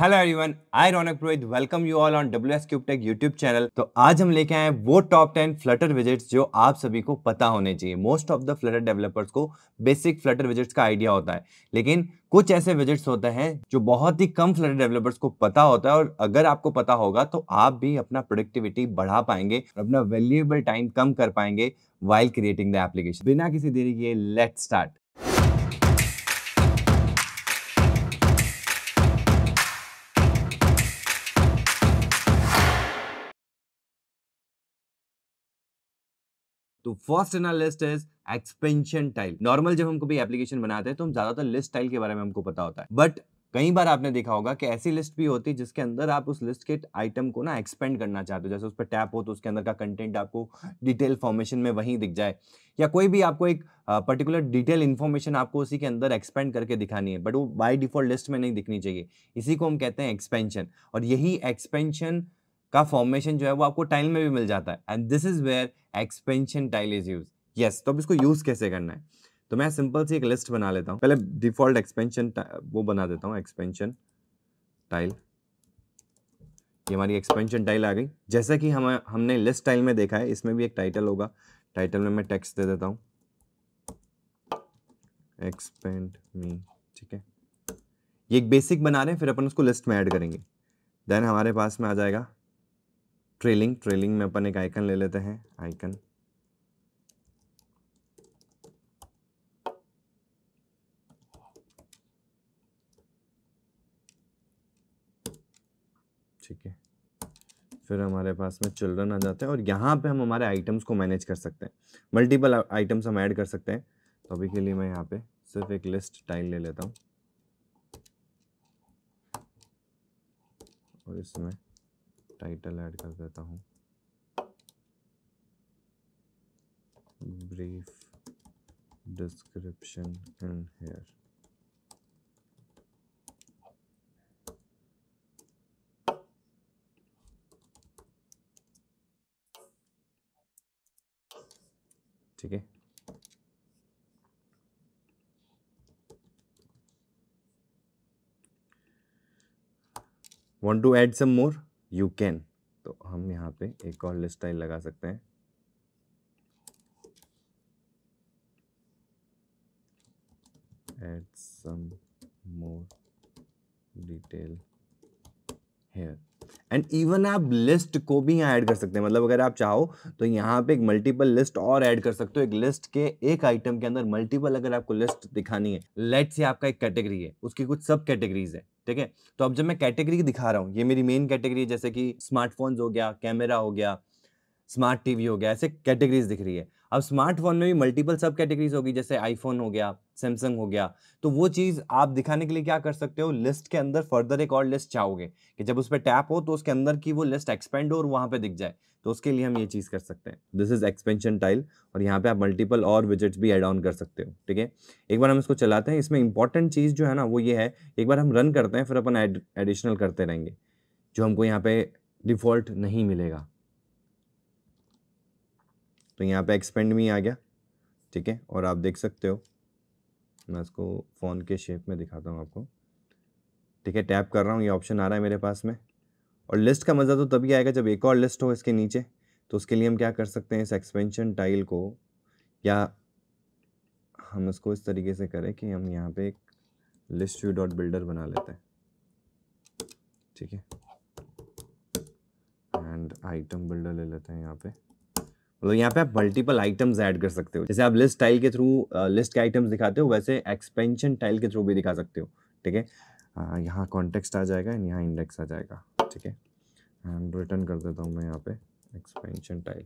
Hello everyone I Raunak Prohit welcome you all on W S Cube Tech YouTube channel तो आज हम लेके आए वो टॉप टेन फ्लटर विजिट्स जो आप सभी को पता होने चाहिए most of the Flutter developers को बेसिक फ्लटर विजिट्स का आइडिया होता है लेकिन कुछ ऐसे विजिट्स होते हैं जो बहुत ही कम फ्लटर डेवलपर्स को पता होता है और अगर आपको पता होगा तो आप भी अपना प्रोडक्टिविटी बढ़ा पाएंगे अपना वैल्यूएबल टाइम कम कर पाएंगे वाइल क्रिएटिंग द एप्लीकेशन बिना किसी देरी के लेट स्टार्ट तो first in list is expansion tile normal जब हम कभी एप्लीकेशन बनाते हैं तो हम ज्यादातर तो लिस्ट टाइल के बारे में हमको पता होता है बट कई बार आपने देखा होगा कि ऐसी लिस्ट भी होती है जिसके अंदर आप उस लिस्ट के आइटम को ना एक्सपेंड करना चाहते हो जैसे उस पर टैप हो तो उसके अंदर का कंटेंट आपको डिटेल फॉर्मेशन में वहीं दिख जाए या कोई भी आपको एक पर्टिकुलर डिटेल इन्फॉर्मेशन आपको उसी के अंदर एक्सपेंड करके दिखानी है बट वो बाई डिफॉल्ट लिस्ट में नहीं दिखनी चाहिए इसी को हम कहते हैं एक्सपेंशन और यही एक्सपेंशन का फॉर्मेशन जो है वो आपको टाइल में भी मिल जाता है and this is where expansion tile is use yes तो अब इसको यूज कैसे करना है तो मैं सिंपल सी एक लिस्ट बना लेता हूँ पहले डिफॉल्ट एक्सपेंशन वो बना देता हूँ एक्सपेंशन टाइल ये हमारी एक्सपेंशन टाइल आ गई जैसा कि हम हमने लिस्ट टाइल में देखा है इसमें भी एक टाइटल होगा टाइटल में मैं टेक्स्ट दे देता हूँ एक्सपेंड मी ठीक है ये एक बेसिक बना रहे हैं फिर अपन उसको लिस्ट में ऐड करेंगे देन हमारे पास में आ जाएगा ट्रेलिंग ट्रेलिंग में अपन एक आइकन ले लेते हैं आइकन ठीक है फिर हमारे पास में चिल्ड्रन आ जाते हैं और यहाँ पे हम हमारे आइटम्स को मैनेज कर सकते हैं मल्टीपल आइटम्स हम ऐड कर सकते हैं तो अभी के लिए मैं यहाँ पे सिर्फ एक लिस्ट टाइल ले लेता हूँ और इसमें टाइटल ऐड कर देता हूँ ब्रीफ डिस्क्रिप्शन इन हेयर ठीक है want to add some more you can तो हम यहाँ पे एक और लिस्ट स्टाइल लगा सकते हैं add some more detail and even आप लिस्ट को भी यहाँ ऐड कर सकते हैं मतलब अगर आप चाहो तो यहाँ पे एक मल्टीपल लिस्ट और ऐड कर सकते हो एक लिस्ट के एक आइटम के अंदर मल्टीपल अगर आपको लिस्ट दिखानी है लेट से आपका एक कैटेगरी है उसकी कुछ सब कैटेगरीज है ठीक है तो अब जब मैं कैटेगरी दिखा रहा हूँ ये मेरी मेन कैटेगरी है जैसे कि स्मार्टफोन्स हो गया कैमरा हो गया स्मार्ट टीवी हो गया ऐसे कैटेगरीज दिख रही है अब स्मार्टफोन में भी मल्टीपल सब कैटेगरीज होगी जैसे आईफोन हो गया सैमसंग हो गया तो वो चीज़ आप दिखाने के लिए क्या कर सकते हो लिस्ट के अंदर फर्दर एक और लिस्ट चाहोगे कि जब उस पर टैप हो तो उसके अंदर की वो लिस्ट एक्सपेंड हो और वहाँ पर दिख जाए तो उसके लिए हम ये चीज़ कर सकते हैं दिस इज़ एक्सपेंशन टाइल और यहाँ पे आप मल्टीपल और विजिट्स भी एड ऑन कर सकते हो ठीक है एक बार हम इसको चलाते हैं इसमें इंपॉर्टेंट चीज़ जो है ना वो ये है एक बार हम रन करते हैं फिर अपन एडिशनल करते रहेंगे जो हमको यहाँ पे डिफ़ॉल्ट नहीं मिलेगा तो यहाँ पे एक्सपेंड में आ गया ठीक है और आप देख सकते हो मैं इसको फ़ोन के शेप में दिखाता हूँ आपको ठीक है टैप कर रहा हूँ ये ऑप्शन आ रहा है मेरे पास में और लिस्ट का मज़ा तो तभी आएगा जब एक और लिस्ट हो इसके नीचे तो उसके लिए हम क्या कर सकते हैं इस एक्सपेंशन टाइल को या हम इसको इस तरीके से करें कि हम यहाँ पे एक लिस्ट व्यू डॉट बिल्डर बना लेते हैं ठीक है एंड आइटम बिल्डर ले लेते हैं यहाँ पे मतलब यहाँ पे आप मल्टीपल आइटम्स ऐड कर सकते हो जैसे आप लिस्ट टाइल के थ्रू लिस्ट के आइटम्स दिखाते हो वैसे एक्सपेंशन टाइल के थ्रू भी दिखा सकते हो ठीक है यहाँ कॉन्टेक्स्ट आ जाएगा एंड यहाँ इंडेक्स आ जाएगा ठीक है एंड रिटर्न कर देता हूँ मैं यहाँ पे एक्सपेंशन टाइल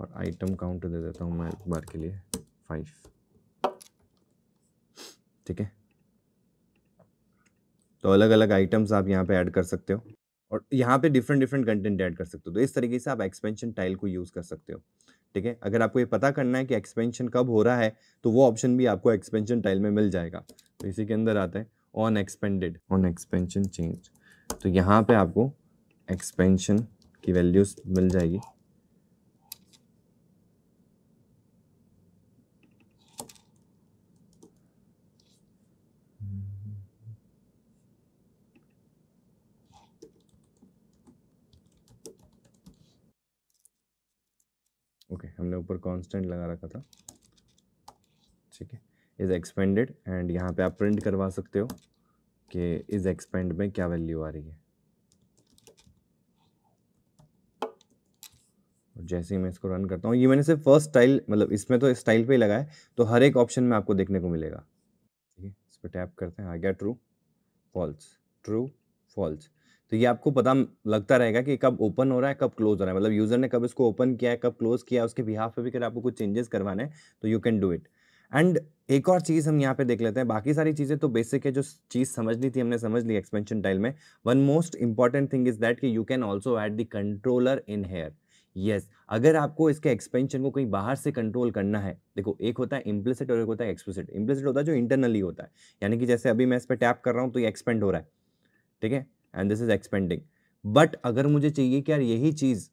और आइटम काउंट दे देता हूँ मैं एक बार के लिए फाइव ठीक है तो अलग अलग आइटम्स आप यहाँ पे ऐड कर सकते हो और यहाँ पे डिफरेंट डिफरेंट कंटेंट ऐड कर सकते हो तो इस तरीके से आप एक्सपेंशन टाइल को यूज़ कर सकते हो ठीक है अगर आपको ये पता करना है कि एक्सपेंशन कब हो रहा है तो वो ऑप्शन भी आपको एक्सपेंशन टाइल में मिल जाएगा तो इसी के अंदर आता है on expanded on expansion change तो यहाँ पे आपको एक्सपेंशन की वैल्यूज मिल जाएगी हमने ऊपर कांस्टेंट लगा रखा था ठीक है इज़ एक्सपेंडेड एंड यहाँ पे आप प्रिंट करवा सकते हो कि इज़ एक्सपेंड में क्या वैल्यू आ रही है जैसे ही मैं इसको रन करता हूँ ये मैंने सिर्फ फर्स्ट स्टाइल मतलब इसमें तो स्टाइल इस पे ही है तो हर एक ऑप्शन में आपको देखने को मिलेगा ठीक है इस पर टैप करते हैं आ गया ट्रू फॉल्स ट्रू फॉल्स तो ये आपको पता लगता रहेगा कि कब ओपन हो रहा है कब क्लोज हो रहा है मतलब यूज़र ने कब इसको ओपन किया है कब क्लोज किया उसके बिहाफ पे भी अगर आपको कुछ चेंजेस करवाने हैं तो you can do it and एक और चीज़ हम यहाँ पे देख लेते हैं बाकी सारी चीज़ें तो बेसिक है जो चीज़ समझनी थी हमने समझ ली एक्सपेंशन टाइल में one most important thing is that कि you can also add the controller in here yes yes, अगर आपको इसके एक्सपेंशन को कहीं बाहर से कंट्रोल करना है देखो एक होता है इम्प्लिसिट और एक होता है एक्सप्लिसिट इम्प्लिसिट होता है जो इंटरनली होता है यानी कि जैसे अभी मैं इस पर टैप कर रहा हूँ तो ये एक्सपेंड हो रहा है ठीक है and this is expanding but अगर मुझे चाहिए कि यार यही चीज़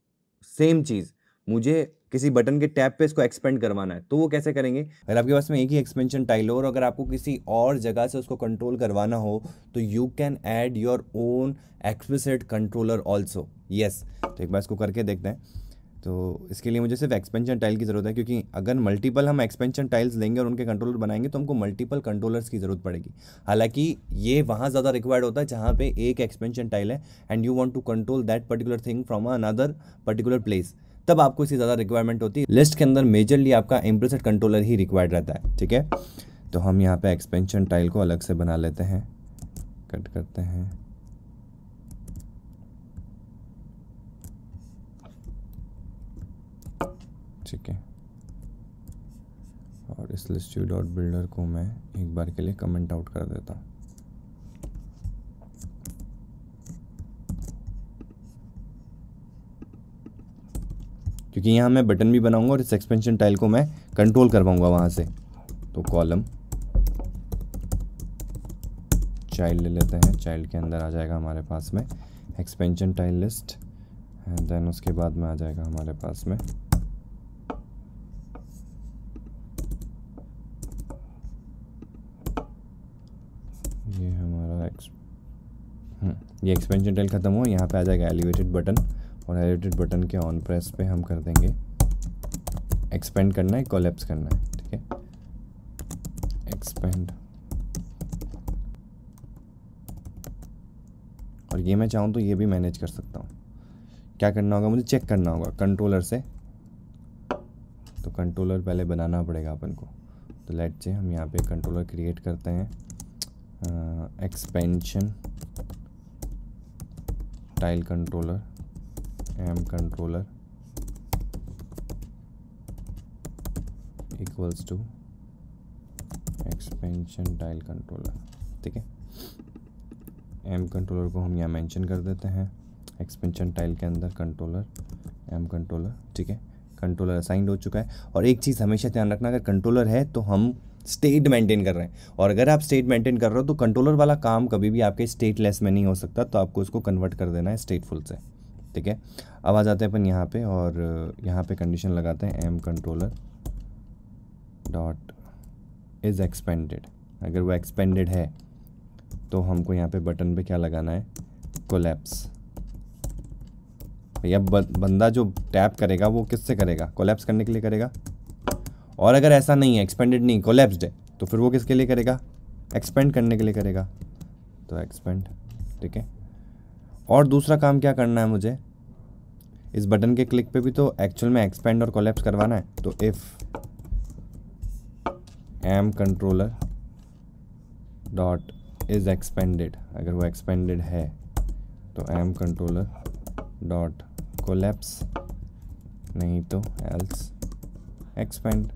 सेम चीज़ मुझे किसी बटन के टैप पे इसको एक्सपेंड करवाना है तो वो कैसे करेंगे अगर आपके पास में एक ही एक्सपेंशन टाइल हो और अगर आपको किसी और जगह से उसको कंट्रोल करवाना हो तो you can add your own explicit controller also yes तो एक बार इसको करके देखते हैं तो इसके लिए मुझे सिर्फ एक्सपेंशन टाइल की ज़रूरत है क्योंकि अगर मल्टीपल हम एक्सपेंशन टाइल्स लेंगे और उनके कंट्रोलर बनाएंगे तो हमको मल्टीपल कंट्रोलर्स की ज़रूरत पड़ेगी हालांकि ये वहाँ ज़्यादा रिक्वायर्ड होता है जहाँ पे एक एक्सपेंशन टाइल है and you want to control that particular thing from another particular place तब आपको इसकी ज़्यादा रिक्वायरमेंट होती है लिस्ट के अंदर मेजरली आपका इम्प्रेसड कंट्रोलर ही रिक्वायर्ड रहता है ठीक है तो हम यहाँ पर एक्सपेंशन टाइल को अलग से बना लेते हैं कट करते हैं ठीक है और इस लिस्ट्यू डॉट बिल्डर को मैं एक बार के लिए कमेंट आउट कर देता हूँ क्योंकि यहाँ मैं बटन भी बनाऊंगा और इस एक्सपेंशन टाइल को मैं कंट्रोल करवाऊंगा वहां से तो कॉलम चाइल्ड ले लेते हैं चाइल्ड के अंदर आ जाएगा हमारे पास में expansion tile list and then उसके बाद में आ जाएगा हमारे पास में ये हमारा एक्स हम्म, ये एक्सपेंशन टेल ख़त्म हो यहाँ पे आ जाएगा एलिवेटेड बटन और एलिवेटेड बटन के ऑन प्रेस पे हम कर देंगे एक्सपेंड करना है कोलेप्स करना है ठीक है एक्सपेंड और ये मैं चाहूँ तो ये भी मैनेज कर सकता हूँ क्या करना होगा मुझे चेक करना होगा कंट्रोलर से तो कंट्रोलर पहले बनाना पड़ेगा अपन को तो लेट से हम यहाँ पे कंट्रोलर क्रिएट करते हैं expansion tile controller M controller equals to expansion tile controller ठीक है एम कंट्रोलर को हम यहाँ mention कर देते हैं एक्सपेंशन टाइल के अंदर कंट्रोलर एम कंट्रोलर ठीक है कंट्रोलर असाइंड हो चुका है और एक चीज़ हमेशा ध्यान रखना अगर कंट्रोलर है तो हम स्टेट मेंटेन कर रहे हैं और अगर आप स्टेट मेंटेन कर रहे हो तो कंट्रोलर वाला काम कभी भी आपके स्टेटलेस में नहीं हो सकता तो आपको उसको कन्वर्ट कर देना है स्टेटफुल से ठीक है अब आ जाते हैं अपन यहाँ पे और यहाँ पे कंडीशन लगाते हैं M controller dot is expanded अगर वो एक्सपेंडेड है तो हमको यहाँ पे बटन पे क्या लगाना है कोलेप्स भैया बंदा जो टैप करेगा वो किससे करेगा कोलेप्स करने के लिए करेगा और अगर ऐसा नहीं है एक्सपेंडेड नहीं कोलेप्सड है तो फिर वो किसके लिए करेगा एक्सपेंड करने के लिए करेगा तो एक्सपेंड ठीक है और दूसरा काम क्या करना है मुझे इस बटन के क्लिक पे भी तो एक्चुअल में एक्सपेंड और कोलेप्स करवाना है तो if M controller dot is expanded अगर वो एक्सपेंडेड है तो एम कंट्रोलर डॉट कोलेप्स नहीं तो else expand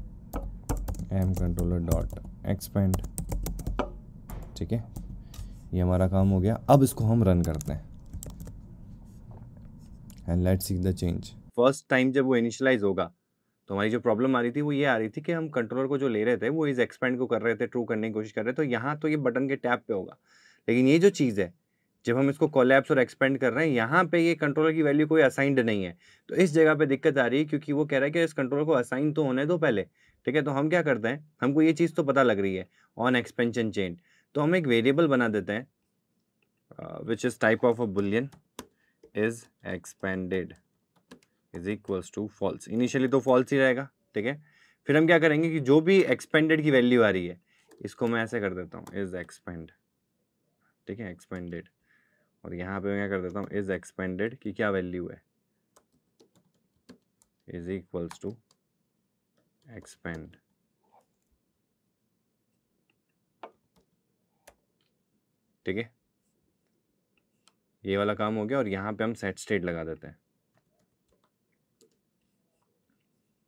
M controller dot expand ठीक है ये हमारा काम हो गया अब इसको हम रन करते हैं and let's see the change first time जब वो इनिशलाइज होगा तो हमारी जो प्रॉब्लम आ रही थी वो ये आ रही थी कि हम कंट्रोलर को जो ले रहे थे वो इस एक्सपेंड को कर रहे थे ट्रू करने की कोशिश कर रहे थे तो यहाँ तो ये बटन के टैप पे होगा लेकिन ये जो चीज़ है जब हम इसको कॉलेप्स और एक्सपेंड कर रहे हैं यहाँ पे ये कंट्रोलर की वैल्यू कोई असाइंड नहीं है तो इस जगह पे दिक्कत आ रही है क्योंकि वो कह रहा है कि इस कंट्रोलर को असाइन तो होने दो पहले ठीक है तो हम क्या करते हैं हमको ये चीज़ तो पता लग रही है ऑन एक्सपेंशन चेन तो हम एक वेरिएबल बना देते हैं which is type of a boolean is expanded is equals to false initially तो फॉल्स ही रहेगा ठीक है फिर हम क्या करेंगे कि जो भी एक्सपेंडेड की वैल्यू आ रही है इसको मैं ऐसे कर देता हूँ इज एक्सपेंड ठीक है एक्सपेंडेड और यहाँ पे मैं क्या कर देता हूँ इज एक्सपेंडेड की क्या वैल्यू है इज इक्वल्स टू expand ठीक है ये वाला काम हो गया और यहाँ पे हम सेट स्टेट लगा देते हैं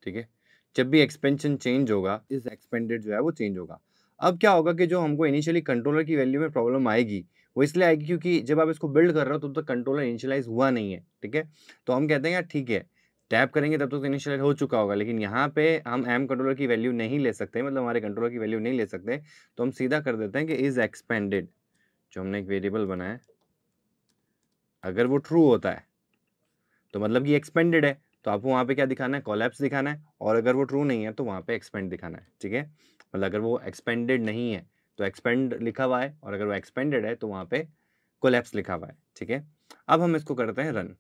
ठीक है जब भी एक्सपेंशन चेंज होगा इस एक्सपेंडेड जो है वो चेंज होगा अब क्या होगा कि जो हमको इनिशियली कंट्रोलर की वैल्यू में प्रॉब्लम आएगी वो इसलिए आएगी क्योंकि जब आप इसको बिल्ड कर रहे हो तब तो तक तो कंट्रोलर इनिशियलाइज हुआ नहीं है ठीक है तो हम कहते हैं यार ठीक है टैप करेंगे तब तो इनिशियल हो चुका होगा लेकिन यहाँ पे हम एम कंट्रोलर की वैल्यू नहीं ले सकते मतलब हमारे कंट्रोलर की वैल्यू नहीं ले सकते तो हम सीधा कर देते हैं कि इज़ एक्सपेंडेड जो हमने एक वेरिएबल बनाया अगर वो ट्रू होता है तो मतलब कि एक्सपेंडेड है तो आपको वहाँ पे क्या दिखाना है कॉलेप्स दिखाना है और अगर वो ट्रू नहीं है तो वहाँ पे एक्सपेंड दिखाना है ठीक है मतलब अगर वो एक्सपेंडेड नहीं है तो एक्सपेंड लिखा हुआ है और अगर वो एक्सपेंडेड है तो वहाँ पे कोलेप्स लिखा हुआ है ठीक है अब हम इसको करते हैं रन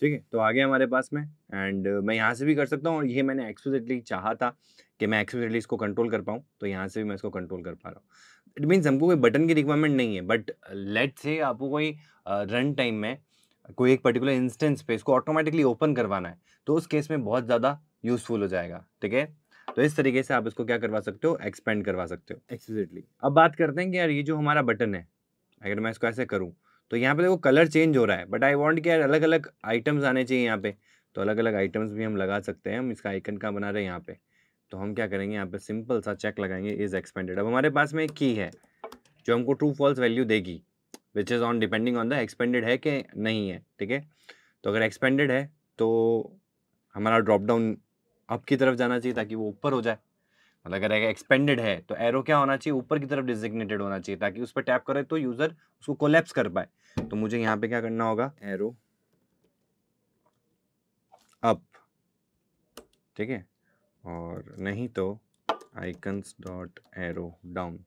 ठीक है तो आ गया हमारे पास में एंड मैं यहाँ से भी कर सकता हूँ और ये मैंने एक्सप्लिसिटली चाहा था कि मैं एक्सप्लिसिटली इसको कंट्रोल कर पाऊँ तो यहाँ से भी मैं इसको कंट्रोल कर पा रहा हूँ इट मीन्स हमको कोई बटन की रिक्वायरमेंट नहीं है बट लेट से आपको कोई रन टाइम में कोई एक पर्टिकुलर इंस्टेंस पे इसको ऑटोमेटिकली ओपन करवाना है तो उस केस में बहुत ज़्यादा यूज़फुल हो जाएगा ठीक है तो इस तरीके से आप इसको क्या करवा सकते हो एक्सपेंड करवा सकते हो एक्सप्लिसिटली अब बात करते हैं कि यार ये जो हमारा बटन है अगर मैं इसको ऐसे करूँ तो यहाँ पे देखो कलर चेंज हो रहा है बट आई वॉन्ट के अलग अलग आइटम्स आने चाहिए यहाँ पे तो अलग अलग आइटम्स भी हम लगा सकते हैं हम इसका आइकन का बना रहे हैं यहाँ पे तो हम क्या करेंगे यहाँ पे सिंपल सा चेक लगाएंगे इज़ एक्सपेंडेड अब हमारे पास में एक की है जो हमको ट्रू फॉल्स वैल्यू देगी which is on depending on the expanded है कि नहीं है ठीक है तो अगर एक्सपेंडेड है तो हमारा ड्रॉप डाउन अप की तरफ जाना चाहिए ताकि वो ऊपर हो जाए मतलब अगर एक्सपेंडेड है तो एरो क्या होना चाहिए ऊपर की तरफ डिजिग्नेटेड होना चाहिए ताकि उस पर टैप करे तो यूज़र उसको कोलेप्स कर पाए तो मुझे यहाँ पे क्या करना होगा एरो अप ठीक है और नहीं तो आइकन्स डॉट एरो डाउन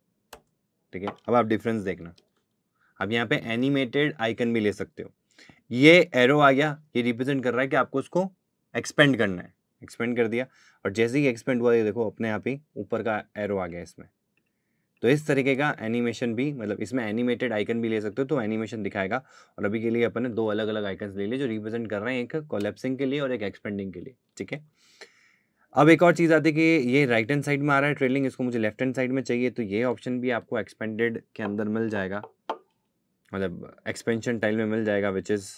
ठीक है अब आप डिफरेंस देखना अब यहाँ पे एनिमेटेड आइकन भी ले सकते हो ये एरो आ गया ये रिप्रेजेंट कर रहा है कि आपको उसको एक्सपेंड करना है एक्सपेंड कर दिया और जैसे ही एक्सपेंड हुआ ये देखो अपने आप ही ऊपर का एरो आ गया इसमें तो इस तरीके का एनिमेशन भी मतलब इसमें एनिमेटेड आइकन भी ले सकते हो तो एनिमेशन दिखाएगा और अभी के लिए अपन ने दो अलग अलग आइकन ले लिए जो रिप्रेजेंट कर रहे हैं एक कोलेप्सिंग के लिए और एक एक्सपेंडिंग के लिए ठीक है अब एक और चीज़ आती है कि ये राइट हैंड साइड में आ रहा है ट्रेलिंग इसको मुझे लेफ्ट हैंड साइड में चाहिए तो ये ऑप्शन भी आपको एक्सपेंडेड के अंदर मिल जाएगा मतलब एक्सपेंशन टाइल में मिल जाएगा which is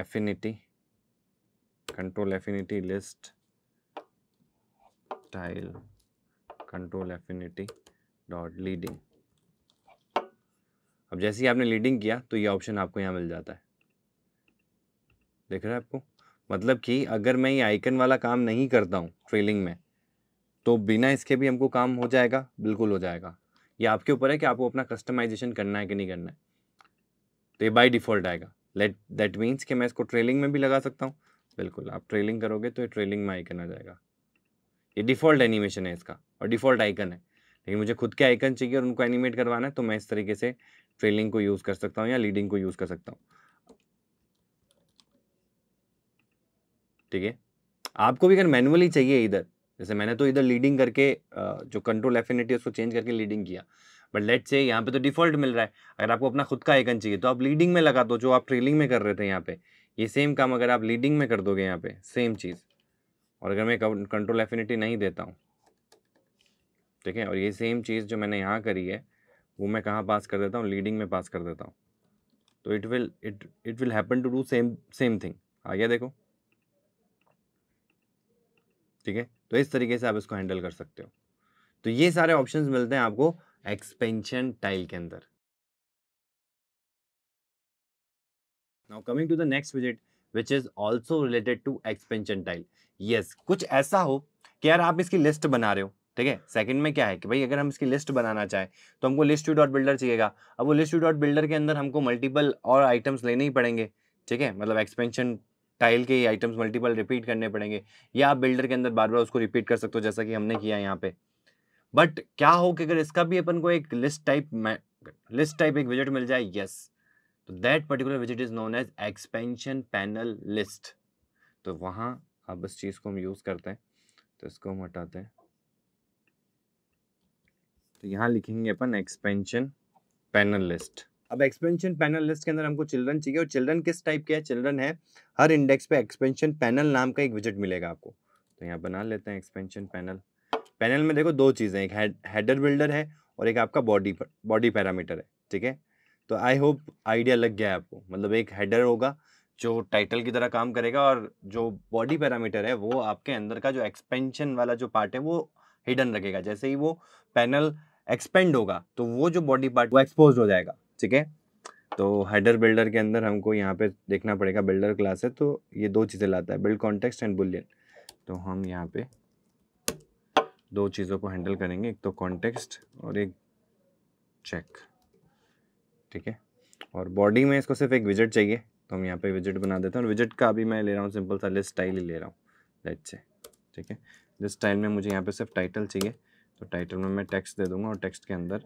affinity control affinity list style control affinity dot leading अब जैसे ही आपने लीडिंग किया तो ये ऑप्शन आपको यहाँ मिल जाता है देख रहे हैं आपको मतलब कि अगर मैं ये आइकन वाला काम नहीं करता हूँ ट्रेलिंग में तो बिना इसके भी हमको काम हो जाएगा बिल्कुल हो जाएगा ये आपके ऊपर है कि आपको अपना कस्टमाइजेशन करना है कि नहीं करना है तो ये बाई डिफ़ॉल्ट आएगा लेट दैट मीन्स कि मैं इसको ट्रेलिंग में भी लगा सकता हूँ बिल्कुल आप ट्रेलिंग करोगे तो ये ट्रेलिंग में आइकन आ जाएगा ये डिफ़ॉल्ट एनिमेशन है इसका और डिफ़ॉल्ट आइकन है लेकिन मुझे खुद के आइकन चाहिए और उनको एनिमेट करवाना है तो मैं इस तरीके से ट्रेलिंग को यूज़ कर सकता हूँ या लीडिंग को यूज़ कर सकता हूँ ठीक है आपको भी अगर मैनुअली चाहिए इधर जैसे मैंने तो इधर लीडिंग करके जो कंट्रोल एफिनिटी उसको चेंज करके लीडिंग किया बट लेट से यहाँ पे तो डिफॉल्ट मिल रहा है अगर आपको अपना खुद का आइकन चाहिए तो आप लीडिंग में लगा दो जो आप ट्रेलिंग में कर रहे थे यहाँ पे ये सेम काम अगर आप लीडिंग में कर दोगे यहाँ पे सेम चीज़ और अगर मैं कंट्रोल एफिनिटी नहीं देता हूँ ठीक है और ये सेम चीज़ जो मैंने यहाँ करी है वो मैं कहाँ पास कर देता हूँ लीडिंग में पास कर देता हूँ तो it will it it will happen to do same same thing आ गया देखो ठीक है तो इस तरीके से आप इसको हैंडल कर सकते हो तो ये सारे ऑप्शंस मिलते हैं आपको एक्सपेंशन टाइल के अंदर now coming to the next विजिट which is also related to expansion tile yes कुछ ऐसा हो कि यार आप इसकी लिस्ट बना रहे हो ठीक है सेकंड में क्या है कि भाई अगर हम इसकी लिस्ट बनाना चाहें तो हमको लिस्ट यू डॉट बिल्डर चाहिएगा अब वो लिस्ट यू डॉट बिल्डर के अंदर हमको मल्टीपल और आइटम्स लेने ही पड़ेंगे ठीक है मतलब एक्सपेंशन टाइल के ही आइटम्स मल्टीपल रिपीट करने पड़ेंगे या आप बिल्डर के अंदर बार बार उसको रिपीट कर सकते हो जैसा कि हमने किया यहाँ पे बट क्या हो कि अगर इसका भी अपन को एक लिस्ट टाइप लिस्ट टाइप एक विजिट मिल जाए यस तो दैट पर्टिकुलर विजिट is known as expansion panel list तो वहाँ अब इस चीज़ को हम यूज़ करते हैं तो इसको हम हटाते हैं तो यहाँ लिखेंगे अपन एक्सपेंशन पैनल लिस्ट अब एक्सपेंशन पैनल लिस्ट के अंदर हमको चिल्ड्रन चाहिए और चिल्ड्रन किस टाइप के है चिल्ड्रन है हर इंडेक्स पे एक्सपेंशन पैनल नाम का एक विजिट मिलेगा आपको तो यहाँ बना लेते हैं एक्सपेंशन पैनल पैनल में देखो दो चीज़ें एक हेडर बिल्डर है और एक आपका बॉडी बॉडी पैरामीटर है ठीक है तो आई होप आइडिया लग गया है आपको मतलब एक हेडर होगा जो टाइटल की तरह काम करेगा और जो बॉडी पैरामीटर है वो आपके अंदर का जो एक्सपेंशन वाला जो पार्ट है वो हिडन रखेगा जैसे ही वो पैनल एक्सपेंड होगा तो वो जो बॉडी पार्ट वो एक्सपोज हो जाएगा ठीक है तो हेडर बिल्डर के अंदर हमको यहाँ पे देखना पड़ेगा बिल्डर क्लास है तो ये दो चीज़ें लाता है बिल्ड कॉन्टेक्स्ट एंड बुलियन तो हम यहाँ पे दो चीज़ों को हैंडल करेंगे एक तो कॉन्टेक्स्ट और एक चेक ठीक है और बॉडी में इसको सिर्फ एक विजिट चाहिए तो हम यहाँ पे विजिट बना देते हैं और विजिट का अभी मैं ले रहा हूँ सिंपल सा लिस्ट स्टाइल ही ले रहा हूँ लेट से ठीक है जिस स्टाइल में मुझे यहाँ पे सिर्फ टाइटल चाहिए तो टाइटल में मैं टेक्स्ट दे दूंगा और टेक्स्ट के अंदर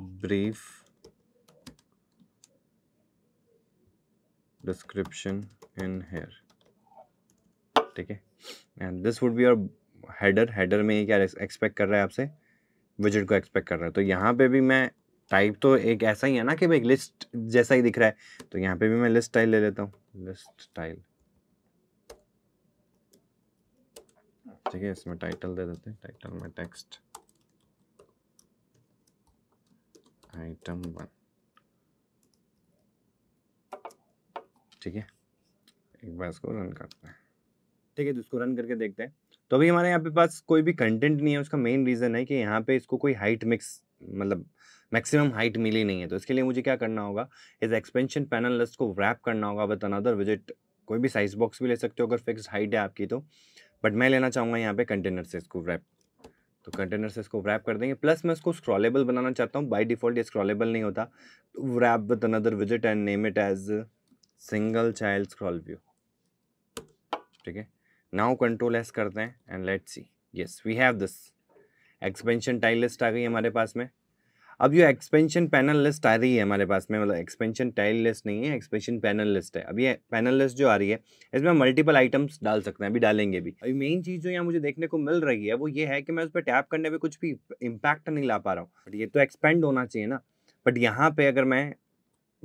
ब्रीफ डिस्क्रिप्शन इन हेयर ठीक है and this would be your header header में ये क्या एक्सपेक्ट कर रहा है आपसे विजिट को एक्सपेक्ट कर रहा है तो यहाँ पे भी मैं टाइप तो एक ऐसा ही है ना कि भाई लिस्ट जैसा ही दिख रहा है तो यहाँ पे भी मैं लिस्ट टाइल ले लेता हूँ लिस्ट टाइल ठीक है इसमें टाइटल दे देते हैं टाइटल में टेक्स्ट आइटम वन ठीक है एक बार इसको रन करते हैं ठीक है तो रन करके देखते हैं तो अभी हमारे यहाँ पे पास कोई भी कंटेंट नहीं है उसका मेन रीज़न है कि यहाँ पे इसको कोई हाइट मिक्स मतलब मैक्सिमम हाइट मिली नहीं है तो इसके लिए मुझे क्या करना होगा इस एक्सपेंशन पैनल लिस्ट को रैप करना होगा विद अनदर विजिट कोई भी साइज बॉक्स भी ले सकते हो अगर फिक्स हाइट है आपकी तो बट मैं लेना चाहूँगा यहाँ पे कंटेनर से इसको रैप तो कंटेनर से इसको रैप कर देंगे प्लस मैं इसको स्क्रॉलेबल बनाना चाहता हूँ बाई डिफ़ॉल्ट ये स्क्रॉलेबल नहीं होता तो रैप विद अनदर विजिट and name it as single child scroll view ठीक है नाउ कंट्रोल एस करते हैं and late see yes we have this expansion tile list आ गई हमारे पास में अब ये एक्सपेंशन पैनल लिस्ट आ रही है हमारे पास में मतलब एक्सपेंशन टाइल लिस्ट नहीं है एक्सपेंशन पैनल लिस्ट है अभी ये पैनल लिस्ट जो आ रही है इसमें मल्टीपल आइटम्स डाल सकते हैं अभी डालेंगे भी अभी मेन चीज़ जो यहाँ मुझे देखने को मिल रही है वो ये है कि मैं उस पर टैप करने पर कुछ भी इम्पैक्ट नहीं ला पा रहा हूँ बट ये तो एक्सपेंड होना चाहिए ना बट यहाँ पर अगर मैं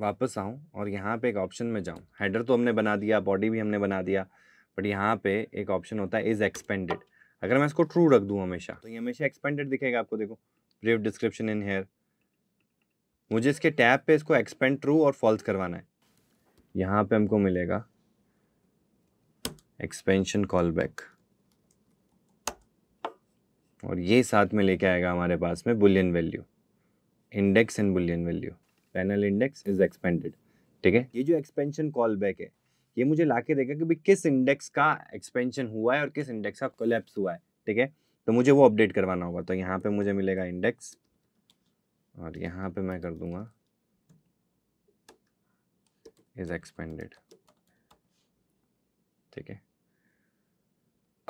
वापस आऊँ और यहाँ पर एक ऑप्शन में जाऊँ हेडर तो हमने बना दिया बॉडी भी हमने बना दिया बट यहाँ पे एक ऑप्शन होता है इज़ एक्सपेंडेड अगर मैं इसको ट्रू रख दूँ हमेशा तो ये हमेशा एक्सपेंडेड दिखेगा आपको देखो ब्रीफ डिस्क्रिप्शन इन हेयर मुझे इसके टैब पे इसको एक्सपेंड ट्रू और फॉल्स करवाना है यहाँ पे हमको मिलेगा एक्सपेंशन कॉल बैक और ये साथ में लेके आएगा हमारे पास में boolean value index and boolean value panel index is expanded ठीक है ये जो एक्सपेंशन कॉल बैक है ये मुझे ला के देगा कि भाई किस इंडेक्स का एक्सपेंशन हुआ है और किस इंडेक्स का कोलेप्स हुआ है ठीक है तो मुझे वो अपडेट करवाना होगा तो यहाँ पे मुझे मिलेगा इंडेक्स और यहाँ पे मैं कर दूंगा इज एक्सपेंडेड ठीक है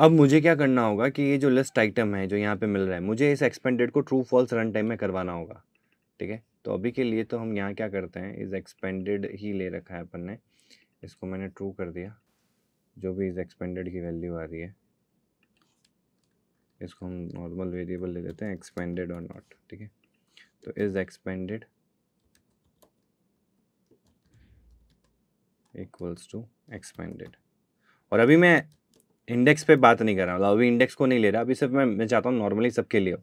अब मुझे क्या करना होगा कि ये जो लिस्ट आइटम है जो यहाँ पे मिल रहा है मुझे इस एक्सपेंडेड को ट्रू फॉल्स रन टाइम में करवाना होगा ठीक है तो अभी के लिए तो हम यहाँ क्या करते हैं इज एक्सपेंडेड ही ले रखा है अपन ने इसको मैंने ट्रू कर दिया जो भी इस एक्सपेंडेड की वैल्यू आ रही है इसको हम नॉर्मल वेरिएबल ले लेते हैं एक्सपेंडेड और नॉट ठीक है तो is expanded equals to expanded और अभी मैं इंडेक्स पे बात नहीं कर रहा हूँ अभी इंडेक्स को नहीं ले रहा अभी सिर्फ मैं मैं चाहता हूँ नॉर्मली सबके लिए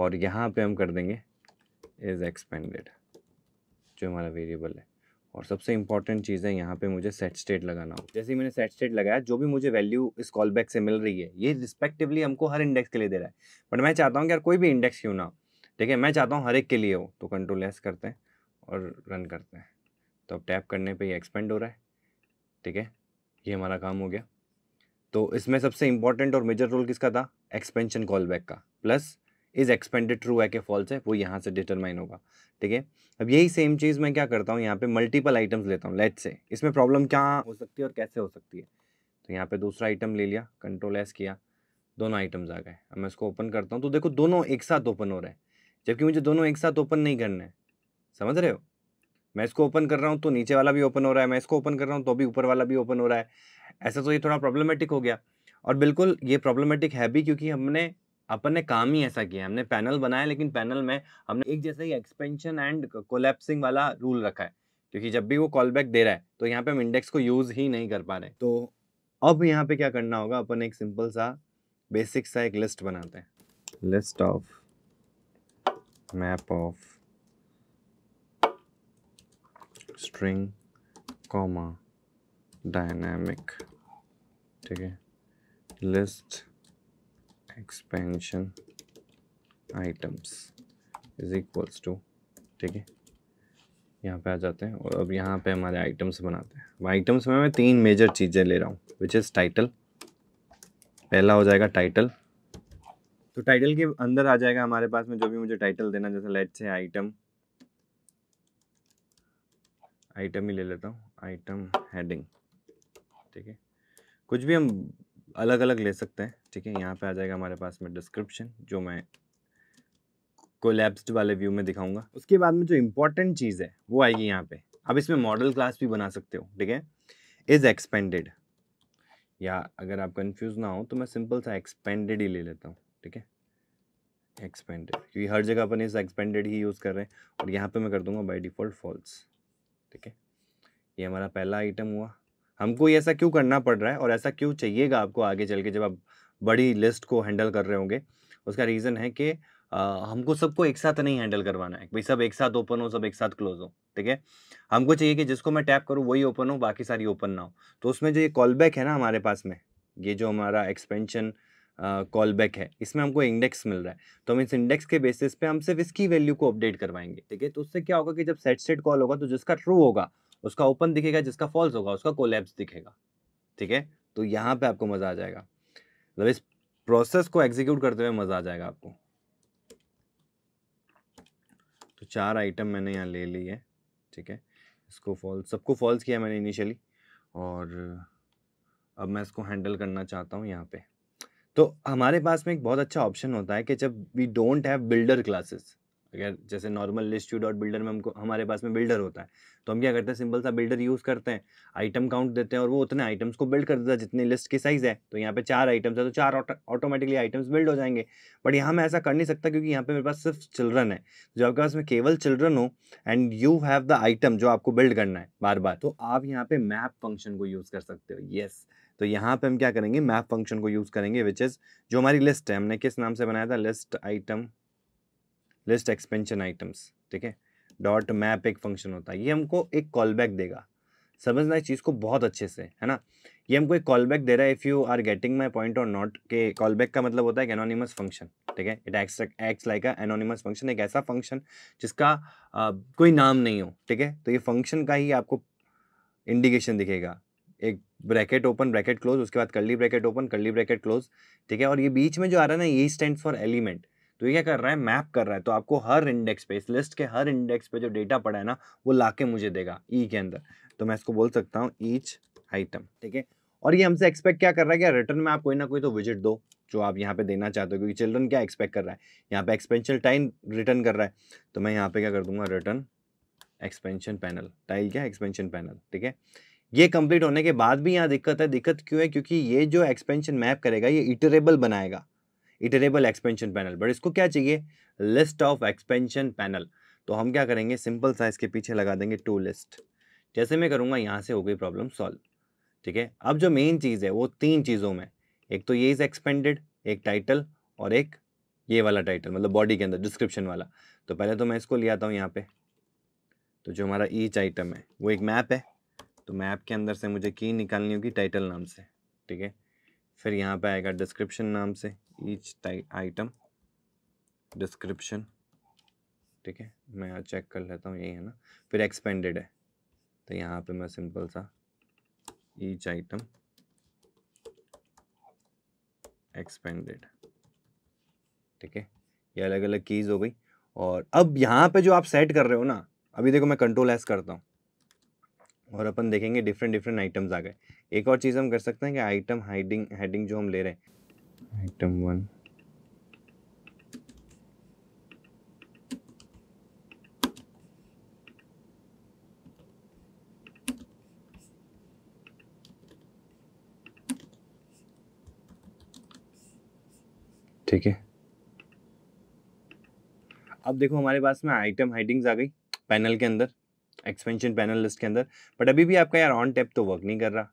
और यहाँ पे हम कर देंगे इज़ एक्सपेंडेड जो हमारा वेरिएबल है और सबसे इम्पॉर्टेंट चीज़ है यहाँ पे मुझे सेट स्टेट लगाना हो जैसे मैंने सेट स्टेट लगाया जो भी मुझे वैल्यू इस कॉल बैक से मिल रही है ये रिस्पेक्टिवली हमको हर इंडेक्स के लिए दे रहा है बट मैं चाहता हूँ कि यार कोई भी इंडेक्स क्यों ना हो ठीक है मैं चाहता हूँ हर एक के लिए हो तो कंट्रोल एस करते हैं और रन करते हैं तो अब टैप करने पर ये एक्सपेंड हो रहा है ठीक है ये हमारा काम हो गया तो इसमें सबसे इंपॉर्टेंट और मेजर रोल किसका था एक्सपेंशन कॉल बैक का प्लस इज़ एक्सपेंडेड ट्रू है कि फॉल्स है वो यहाँ से डिटरमाइन होगा ठीक है अब यही सेम चीज़ मैं क्या करता हूँ यहाँ पे मल्टीपल आइटम्स लेता हूँ लेट से इसमें प्रॉब्लम क्या हो सकती है और कैसे हो सकती है तो यहाँ पे दूसरा आइटम ले लिया कंट्रोल एस किया दोनों आइटम्स आ गए अब मैं इसको ओपन करता हूँ तो देखो दोनों एक साथ ओपन हो रहे हैं जबकि मुझे दोनों एक साथ ओपन नहीं करना है समझ रहे हो मैं इसको ओपन कर रहा हूँ तो नीचे वाला भी ओपन हो रहा है मैं इसको ओपन कर रहा हूँ तो भी ऊपर वाला भी ओपन हो रहा है ऐसा तो ये थोड़ा प्रॉब्लमेटिक हो गया और बिल्कुल ये प्रॉब्लमेटिक है भी क्योंकि हमने अपन ने काम ही ऐसा किया हमने पैनल बनाया लेकिन पैनल में हमने एक जैसा ही एक्सपेंशन एंड कोलेप्सिंग वाला रूल रखा है क्योंकि जब भी वो कॉल बैक दे रहा है तो यहाँ पे हम इंडेक्स को यूज़ ही नहीं कर पा रहे तो अब यहाँ पे क्या करना होगा अपन एक सिंपल सा बेसिक सा एक लिस्ट बनाते हैं list of map of string comma dynamic ठीक है list expansion items is equals to ठीक है यहाँ पे आ जाते हैं और अब यहाँ पे हमारे आइटम्स बनाते हैं अब आइटम्स में मैं तीन मेजर चीज़ें ले रहा हूँ विच इज़ टाइटल पहला हो जाएगा टाइटल तो टाइटल के अंदर आ जाएगा हमारे पास में जो भी मुझे टाइटल देना जैसे लेट से आइटम आइटम ही ले लेता हूँ आइटम हेडिंग ठीक है कुछ भी हम अलग अलग ले सकते हैं ठीक है यहाँ पे आ जाएगा हमारे पास में डिस्क्रिप्शन जो मैं कोलेप्स्ड वाले व्यू में दिखाऊंगा उसके बाद में जो इम्पोर्टेंट चीज़ है वो आएगी यहाँ पे अब इसमें मॉडल क्लास भी बना सकते हो ठीक है इज़ एक्सपेंडेड या अगर आप कन्फ्यूज़ ना हो तो मैं सिंपल सा एक्सपेंडेड ही ले लेता हूँ ठीक है एक्सपेंडेड क्योंकि हर जगह अपन इस एक्सपेंडेड ही यूज़ कर रहे हैं और यहाँ पे मैं कर दूंगा बाई डिफ़ॉल्ट फॉल्स ठीक है ये हमारा पहला आइटम हुआ हमको ये ऐसा क्यों करना पड़ रहा है और ऐसा क्यों चाहिएगा आपको आगे चल के जब आप बड़ी लिस्ट को हैंडल कर रहे होंगे उसका रीज़न है कि हमको सबको एक साथ नहीं हैंडल करवाना है भाई सब एक साथ ओपन हो सब एक साथ क्लोज हो ठीक है हमको चाहिए कि जिसको मैं टैप करूँ वही ओपन हो बाकी सारी ओपन ना हो तो उसमें जो ये कॉल बैक है ना हमारे पास में ये जो हमारा एक्सपेंशन कॉल बैक है इसमें हमको इंडेक्स मिल रहा है तो हम इस इंडेक्स के बेसिस पे हम सिर्फ इसकी वैल्यू को अपडेट करवाएंगे ठीक है तो उससे क्या होगा कि जब सेट सेट कॉल होगा तो जिसका ट्रू होगा उसका ओपन दिखेगा जिसका फॉल्स होगा उसका कोलेप्स दिखेगा ठीक है तो यहाँ पे आपको मज़ा आ जाएगा मतलब इस प्रोसेस को एग्जीक्यूट करते हुए मज़ा आ जाएगा आपको तो चार आइटम मैंने यहाँ ले ली है ठीक है इसको फॉल्स सबको फॉल्स किया मैंने इनिशियली और अब मैं इसको हैंडल करना चाहता हूँ यहाँ पे तो हमारे पास में एक बहुत अच्छा ऑप्शन होता है कि जब we don't have builder classes अगर जैसे normal list view dot builder में हमको हमारे पास में बिल्डर होता है तो हम क्या करते हैं सिंपल सा बिल्डर यूज़ करते हैं आइटम काउंट देते हैं और वो उतने आइटम्स को बिल्ड कर देता है जितनी लिस्ट की साइज़ है तो यहाँ पे चार आइटम्स है तो चार ऑटोमेटिकली आइटम्स बिल्ड हो जाएंगे बट यहाँ मैं ऐसा कर नहीं सकता क्योंकि यहाँ पर मेरे पास सिर्फ चिल्ड्रन है जो आपके पास में केवल चिल्ड्रन हो and you have the item जो आपको बिल्ड करना है बार बार तो आप यहाँ पे मैप फंक्शन को यूज़ कर सकते हो येस तो यहाँ पे हम क्या करेंगे मैप फंक्शन को यूज़ करेंगे विच इज़ जो हमारी लिस्ट है हमने किस नाम से बनाया था list item list expansion items ठीक है डॉट मैप एक फंक्शन होता है ये हमको एक कॉल बैक देगा समझना इस चीज़ को बहुत अच्छे से है ना ये हमको एक कॉल बैक दे रहा है if you are getting my point और नॉट के कॉल बैक का मतलब होता है एक एनोनिमस फंक्शन ठीक है it acts acts like a anonymous function एक ऐसा फंक्शन जिसका आ, कोई नाम नहीं हो ठीक है तो ये फंक्शन का ही आपको इंडिकेशन दिखेगा एक ब्रैकेट ओपन ब्रैकेट क्लोज उसके बाद curly bracket open curly bracket close ठीक है और ये बीच में जो आ रहा है ना ये स्टैंड फॉर एलिमेंट तो ये क्या कर रहा है मैप कर रहा है तो आपको हर इंडेक्स पे इस लिस्ट के हर इंडेक्स पे जो डेटा पड़ा है ना वो ला के मुझे देगा ई के अंदर तो मैं इसको बोल सकता हूँ ईच आइटम ठीक है और ये हमसे एक्सपेक्ट क्या कर रहा है क्या रिटर्न में आप कोई ना कोई तो विजिट दो जो आप यहाँ पे देना चाहते हो क्योंकि चिल्ड्रन क्या एक्सपेक्ट कर रहा है यहाँ पे एक्सपेंशन टाइम रिटर्न कर रहा है तो मैं यहाँ पे क्या कर दूंगा रिटर्न एक्सपेंशन पैनल टाइल क्या एक्सपेंशन पैनल ठीक है ये कंप्लीट होने के बाद भी यहाँ दिक्कत है दिक्कत क्यों है क्योंकि ये जो एक्सपेंशन मैप करेगा ये इटरेबल बनाएगा इटरेबल एक्सपेंशन पैनल बट इसको क्या चाहिए लिस्ट ऑफ एक्सपेंशन पैनल तो हम क्या करेंगे सिंपल साइज के पीछे लगा देंगे टू लिस्ट जैसे मैं करूँगा यहाँ से हो गई प्रॉब्लम सॉल्व ठीक है अब जो मेन चीज़ है वो तीन चीज़ों में एक तो ये इज़ एक्सपेंडेड एक टाइटल और एक ये वाला टाइटल मतलब बॉडी के अंदर डिस्क्रिप्शन वाला तो पहले तो मैं इसको ले आता हूँ यहाँ पे तो जो हमारा ईच आइटम है वो एक मैप है तो मैप के अंदर से मुझे की निकालनी होगी टाइटल नाम से ठीक है फिर यहाँ पे आएगा डिस्क्रिप्शन नाम से each item description ठीक है मैं यहाँ चेक कर लेता हूँ यही है ना फिर एक्सपेंडेड है तो यहाँ पे मैं सिंपल सा ईच आइटम एक्सपेंडेड ठीक है ये अलग अलग कीज़ हो गई और अब यहाँ पे जो आप सेट कर रहे हो ना अभी देखो मैं कंट्रोल एस करता हूँ और अपन देखेंगे डिफरेंट डिफरेंट आइटम्स आ गए एक और चीज़ हम कर सकते हैं कि आइटम हाइडिंग हेडिंग जो हम ले रहे हैं item 1 ठीक है अब देखो हमारे पास में आइटम हाइडिंग्स आ गई पैनल के अंदर एक्सपेंशन पैनल लिस्ट के अंदर बट अभी भी आपका यार ऑन टैप तो वर्क नहीं कर रहा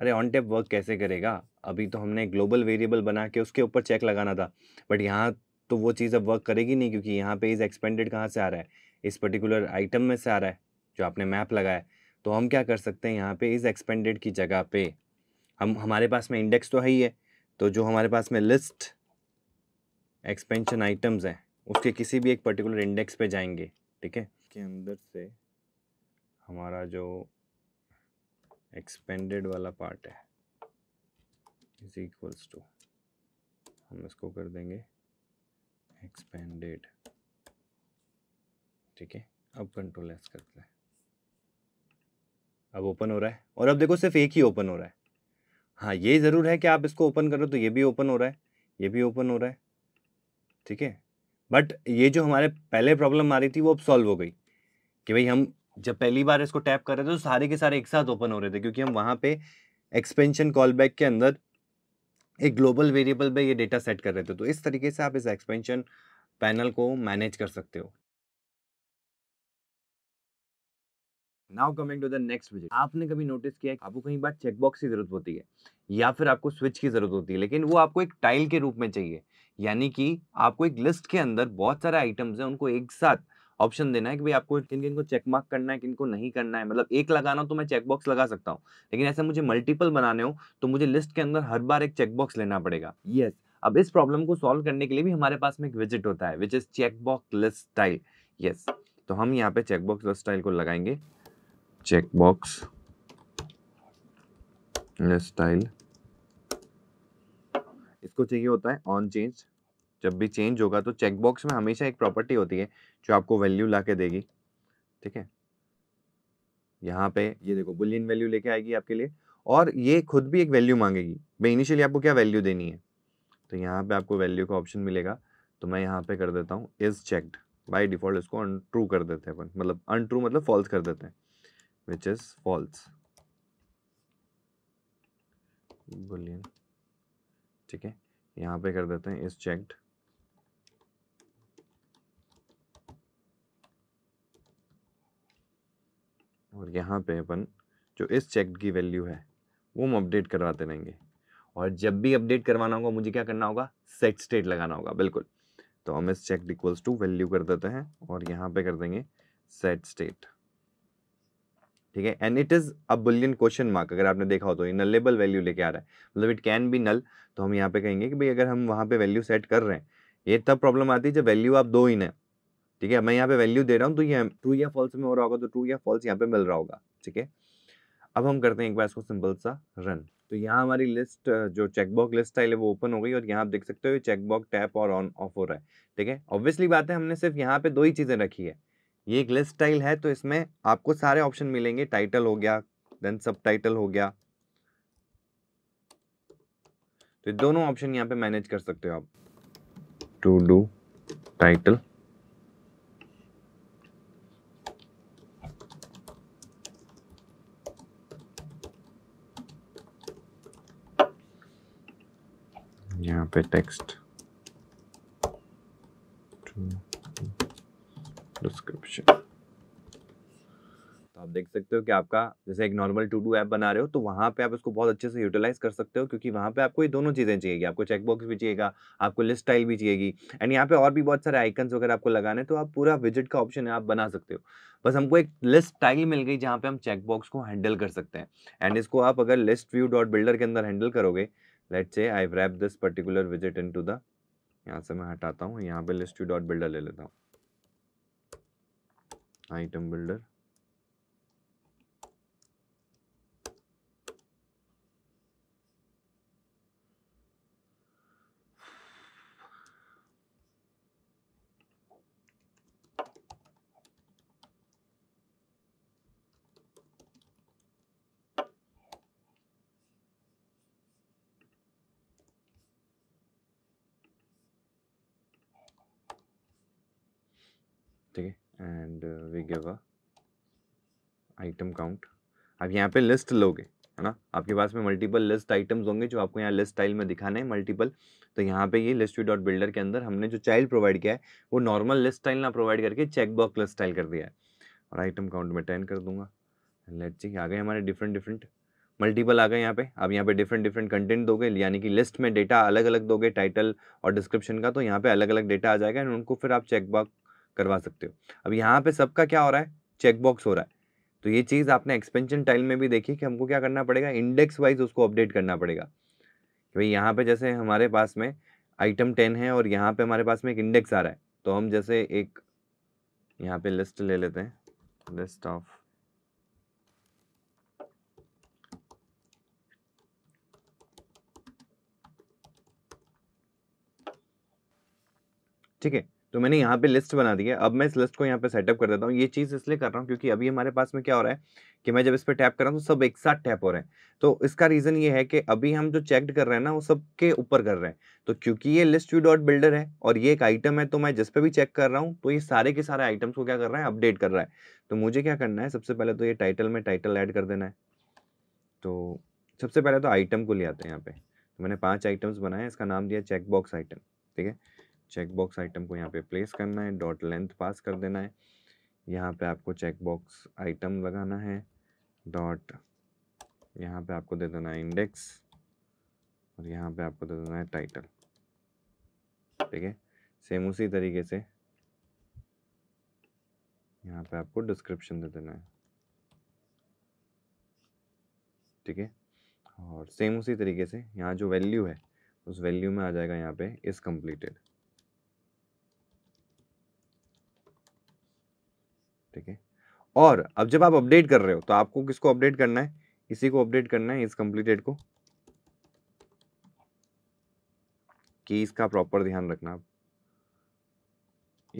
अरे ऑन टेप वर्क कैसे करेगा अभी तो हमने ग्लोबल वेरिएबल बना के उसके ऊपर चेक लगाना था बट यहाँ तो वो चीज़ अब वर्क करेगी नहीं क्योंकि यहाँ पे इज़ एक्सपेंडेड कहाँ से आ रहा है इस पर्टिकुलर आइटम में से आ रहा है जो आपने मैप लगाया तो हम क्या कर सकते हैं यहाँ पे इज़ एक्सपेंडेड की जगह पे हम हमारे पास में इंडेक्स तो है ही है तो जो हमारे पास में लिस्ट एक्सपेंशन आइटम्स हैं उसके किसी भी एक पर्टिकुलर इंडेक्स पे जाएंगे ठीक है के अंदर से हमारा जो एक्सपेंडेड वाला पार्ट है इज इक्वल्स टू हम इसको कर देंगे एक्सपेंडेड ठीक है अब कंट्रोल एस करते हैं अब ओपन हो रहा है और अब देखो सिर्फ एक ही ओपन हो रहा है हाँ ये ज़रूर है कि आप इसको ओपन करो तो ये भी ओपन हो रहा है ये भी ओपन हो रहा है ठीक है बट ये जो हमारे पहले प्रॉब्लम आ रही थी वो अब सॉल्व हो गई कि भाई हम जब पहली बार इसको टैप कर रहे थे तो सारे के सारे एक साथ ओपन हो रहे थे क्योंकि हम वहाँ पे एक्सपेंशन कॉल बैक के अंदर एक ग्लोबल वेरिएबल पे ये डेटा सेट कर रहे थे तो इस तरीके से आप इस एक्सपेंशन पैनल को मैनेज कर सकते हो now coming to the next विजिट आपने कभी नोटिस किया है आपको कहीं बार चेकबॉक्स की जरूरत होती है या फिर आपको स्विच की जरूरत होती है लेकिन वो आपको एक टाइल के रूप में चाहिए यानी कि आपको एक लिस्ट के अंदर बहुत सारे आइटम्स हैं उनको एक साथ ऑप्शन देना है कि भाई आपको किन किन को चेक मार्क करना है किन को नहीं करना है मतलब एक लगाना तो मैं चेकबॉक्स लगा सकता हूँ लेकिन ऐसे मुझे मल्टीपल बनाने हो तो मुझे लिस्ट के अंदर हर बार एक चेकबॉक्स लेना पड़ेगा यस yes, अब इस प्रॉब्लम को सॉल्व करने के लिए भी हमारे पास में एक विजिट होता है which is checkbox list style yes तो हम यहाँ पे चेकबॉक्स लिस्ट स्टाइल को लगाएंगे चेकबॉक्स लिस्ट स्टाइल इसको चाहिए होता है ऑन चेंज जब भी चेंज होगा तो चेकबॉक्स में हमेशा एक प्रॉपर्टी होती है जो आपको वैल्यू ला देगी ठीक है यहाँ पे ये देखो बुलियन वैल्यू लेके आएगी आपके लिए और ये खुद भी एक वैल्यू मांगेगी भाई इनिशियली आपको क्या वैल्यू देनी है तो यहाँ पे आपको वैल्यू का ऑप्शन मिलेगा तो मैं यहाँ पे कर देता हूँ इज चेक्ड बाय डिफॉल्ट इसको अनट्रू कर देते हैं अपन मतलब अनट्रू मतलब फॉल्स कर देते हैं विच इज फॉल्स बुलियन ठीक है यहाँ पे कर देते हैं इज चेक्ड और यहाँ पे अपन जो इस चेक की वैल्यू है वो हम अपडेट करवाते रहेंगे और जब भी अपडेट करवाना होगा मुझे क्या करना होगा सेट स्टेट लगाना होगा बिल्कुल तो हम इस चेक इक्वल्स टू वैल्यू कर देते हैं और यहाँ पे कर देंगे सेट स्टेट ठीक है and it is a boolean question mark अगर आपने देखा हो तो ये नलेबल वैल्यू लेके आ रहा है मतलब इट कैन बी नल तो हम यहाँ पे कहेंगे कि भाई अगर हम वहाँ पे वैल्यू सेट कर रहे हैं ये तब प्रॉब्लम आती है जब वैल्यू आप दो ही ना ठीक है मैं यहाँ पे वैल्यू दे रहा हूँ तो ये ट्रू या फॉल्स में हो रहा होगा तो ट्रू या फॉल्स यहाँ पे मिल रहा होगा ठीक है अब हम करते हैं एक बार इसको सिंपल सा रन तो यहाँ हमारी लिस्ट जो चेकबॉक लिस्ट है वो ओपन हो गई और यहाँ आप देख सकते हो चेकबॉक टैप और ऑन ऑफ हो रहा है ठीक है ऑब्वियसली बात है हमने सिर्फ यहाँ पे दो ही चीज़ें रखी है ये एक लिस्ट स्टाइल है तो इसमें आपको सारे ऑप्शन मिलेंगे टाइटल हो गया देन सब हो गया तो दोनों ऑप्शन यहाँ पे मैनेज कर सकते हो आप टू डू टाइटल यहाँ पे टेक्स्ट डिस्क्रिप्शन तो आप देख सकते हो कि आपका जैसे एक नॉर्मल टू डू ऐप बना रहे हो तो वहाँ पे आप इसको बहुत अच्छे से यूटिलाइज कर सकते हो क्योंकि वहाँ पे आपको ये दोनों चीज़ें चाहिएगी आपको चेकबॉक्स भी चाहिएगा आपको लिस्ट स्टाइल भी चाहिएगी एंड यहाँ पे और भी बहुत सारे आइकन्स वगैरह आपको लगाने तो आप पूरा विजिट का ऑप्शन है आप बना सकते हो बस हमको एक लिस्ट स्टाइल मिल गई जहाँ पे हम चेकबॉक्स को हैंडल कर सकते हैं एंड इसको आप अगर लिस्ट व्यू डॉट बिल्डर के अंदर हैंडल करोगे let's say I wrap this particular विजिट इन टू द यहाँ से मैं हटाता हूँ यहाँ पे लिस्ट डॉट बिल्डर ले लेता हूँ आइटम बिल्डर अब यहाँ पे लिस्ट लोगे है ना आपके पास में मल्टीपल लिस्ट आइटम्स होंगे जो आपको यहाँ लिस्ट स्टाइल में दिखाने हैं मल्टीपल तो यहाँ पे ये लिस्ट डॉट बिल्डर के अंदर हमने जो चाइल्ड प्रोवाइड किया है वो नॉर्मल लिस्ट स्टाइल ना प्रोवाइड करके चेक बॉक्स लिस्ट स्टाइल कर दिया है और आइटम काउंट में टेन कर दूंगा लेट्स सी आ गए हमारे डिफरेंट डिफरेंट मल्टीपल आ गए यहाँ पे आप यहाँ पे डिफरेंट डिफरेंट कंटेंट दोगे यानी कि लिस्ट में डेटा अलग अलग दोगे टाइटल और डिस्क्रिप्शन का तो यहाँ पे अलग अलग डेटा आ जाएगा एंड उनको फिर आप चेक बॉक्स करवा सकते हो अब यहाँ पे सबका क्या हो रहा है चेक बॉक्स हो रहा है तो ये चीज़ आपने एक्सपेंशन टाइल में भी देखी कि हमको क्या करना पड़ेगा इंडेक्स वाइज उसको अपडेट करना पड़ेगा कि भाई यहाँ पे जैसे हमारे पास में आइटम टेन है और यहाँ पे हमारे पास में एक इंडेक्स आ रहा है तो हम जैसे एक यहाँ पे लिस्ट ले लेते हैं लिस्ट ऑफ ठीक है तो मैंने यहाँ पे लिस्ट बना दी है अब मैं इस लिस्ट को यहाँ पे सेटअप कर देता हूँ ये चीज़ इसलिए कर रहा हूँ क्योंकि अभी हमारे पास में क्या हो रहा है कि मैं जब इस पर टैप कर रहा हूँ तो सब एक साथ टैप हो रहे हैं तो इसका रीज़न ये है कि अभी हम जो चेक कर रहे हैं ना वो सब के ऊपर कर रहे हैं तो क्योंकि ये लिस्ट व्यू डॉट बिल्डर है और ये एक आइटम है तो मैं जिस पर भी चेक कर रहा हूँ तो ये सारे के सारे आइटम्स को क्या कर रहा है अपडेट कर रहा है तो मुझे क्या करना है सबसे पहले तो ये टाइटल में टाइटल ऐड कर देना है तो सबसे पहले तो आइटम को ले आते हैं यहाँ पे तो मैंने पाँच आइटम्स बनाए इसका नाम दिया चेक बॉक्स आइटम ठीक है चेकबॉक्स आइटम को यहाँ पे प्लेस करना है डॉट लेंथ पास कर देना है यहाँ पे आपको चेकबॉक्स आइटम लगाना है डॉट यहाँ पे आपको दे देना है इंडेक्स और यहाँ पे आपको दे देना है टाइटल ठीक है सेम उसी तरीके से यहाँ पे आपको डिस्क्रिप्शन दे देना है ठीक है और सेम उसी तरीके से यहाँ जो वैल्यू है उस वैल्यू में आ जाएगा यहाँ पे इस कम्प्लीटेड ठीक है और अब जब आप अपडेट कर रहे हो तो आपको किसको अपडेट करना है इसी को अपडेट करना है इस कंप्लीटेड को कि इसका प्रॉपर ध्यान रखना आप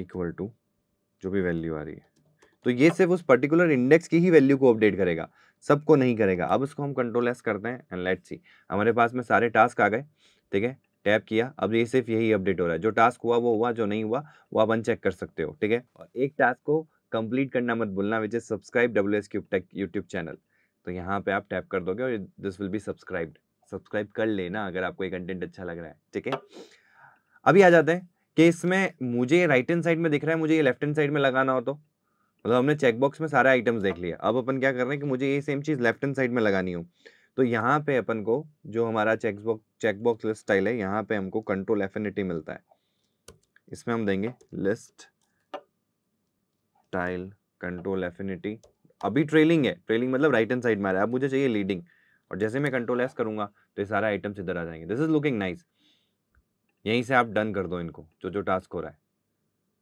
इक्वल टू जो भी वैल्यू आ रही है तो ये सिर्फ उस पर्टिकुलर इंडेक्स की ही वैल्यू को अपडेट करेगा सबको नहीं करेगा अब इसको हम कंट्रोल एस करते हैं एंड लेट्स सी हमारे पास में सारे टास्क आ गए ठीक है टैप किया अब ये सिर्फ यही अपडेट हो रहा है जो टास्क हुआ वो हुआ जो नहीं हुआ वो आप अनचेक कर सकते हो ठीक है और एक टास्क को कंप्लीट करना मत भूलना which is subscribe W S cube tech YouTube channel तो यहाँ पे आप टैप कर दोगे और this will be subscribed subscribe कर लेना अगर आपको ये कंटेंट अच्छा लग रहा है ठीक है अभी आ जाते हैं कि इसमें मुझे राइट हैंड साइड में दिख रहा है मुझे ये लेफ्ट हैंड साइड में लगाना हो तो मतलब हमने चेकबॉक्स में सारे आइटम्स देख लिया अब अपन क्या कर रहे हैं कि मुझे ये सेम चीज़ लेफ्ट हैंड साइड में लगानी हो तो यहाँ पे अपन को जो हमारा चेकबॉक्स चेकबॉक्स लिस्ट स्टाइल है यहाँ पे हमको कंट्रोल एफिनिटी मिलता है इसमें हम देंगे लिस्ट स्टाइल कंट्रोल एफिनिटी अभी ट्रेलिंग है ट्रेलिंग मतलब राइट हैंड साइड में आ रहा है अब मुझे चाहिए लीडिंग और जैसे मैं कंट्रोल एस करूंगा तो ये सारे आइटम्स इधर आ जाएंगे दिस इज लुकिंग नाइस यहीं से आप डन कर दो इनको जो जो टास्क हो रहा है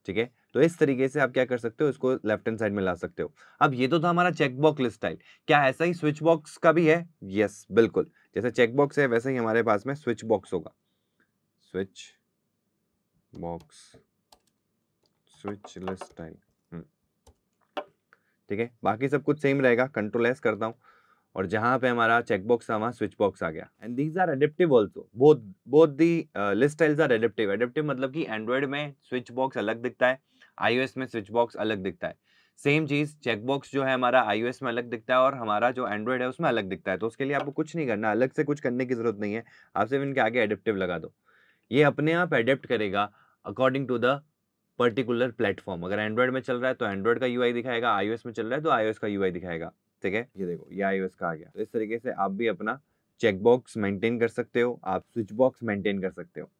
ठीक है तो इस तरीके से आप क्या कर सकते हो इसको लेफ्ट हैंड साइड में ला सकते हो अब ये तो था हमारा चेकबॉक्स लिस्ट स्टाइल क्या ऐसा ही स्विच बॉक्स का भी है यस yes, बिल्कुल जैसे चेकबॉक्स है वैसे ही हमारे पास में स्विच बॉक्स होगा switch box switch list style ठीक है बाकी सब कुछ सेम रहेगा कंट्रोल एस करता हूँ और जहाँ पे हमारा चेकबॉक्स था वहाँ स्विच बॉक्स आ गया and these are adaptive also both both the list tiles are adaptive adaptive मतलब कि एंड्रॉयड में स्विच बॉक्स अलग दिखता है आईओएस में स्विच बॉक्स अलग दिखता है सेम चीज़ चेकबॉक्स जो है हमारा आईओएस में अलग दिखता है और हमारा जो एंड्रॉयड है उसमें अलग दिखता है तो उसके लिए आपको कुछ नहीं करना अलग से कुछ करने की ज़रूरत नहीं है आप सिर्फ इनके आगे एडेप्टिव लगा दो ये अपने आप एडेप्ट करेगा according to the particular platform अगर एंड्रॉइड में चल रहा है तो एंड्रॉइड का यूआई दिखाएगा आईओएस में चल रहा है तो आईओएस का यूआई दिखाएगा ठीक है ये देखो ये आईओएस का आ गया तो इस तरीके से आप भी अपना चेकबॉक्स मेंटेन कर सकते हो आप स्विच बॉक्स मेंटेन कर सकते हो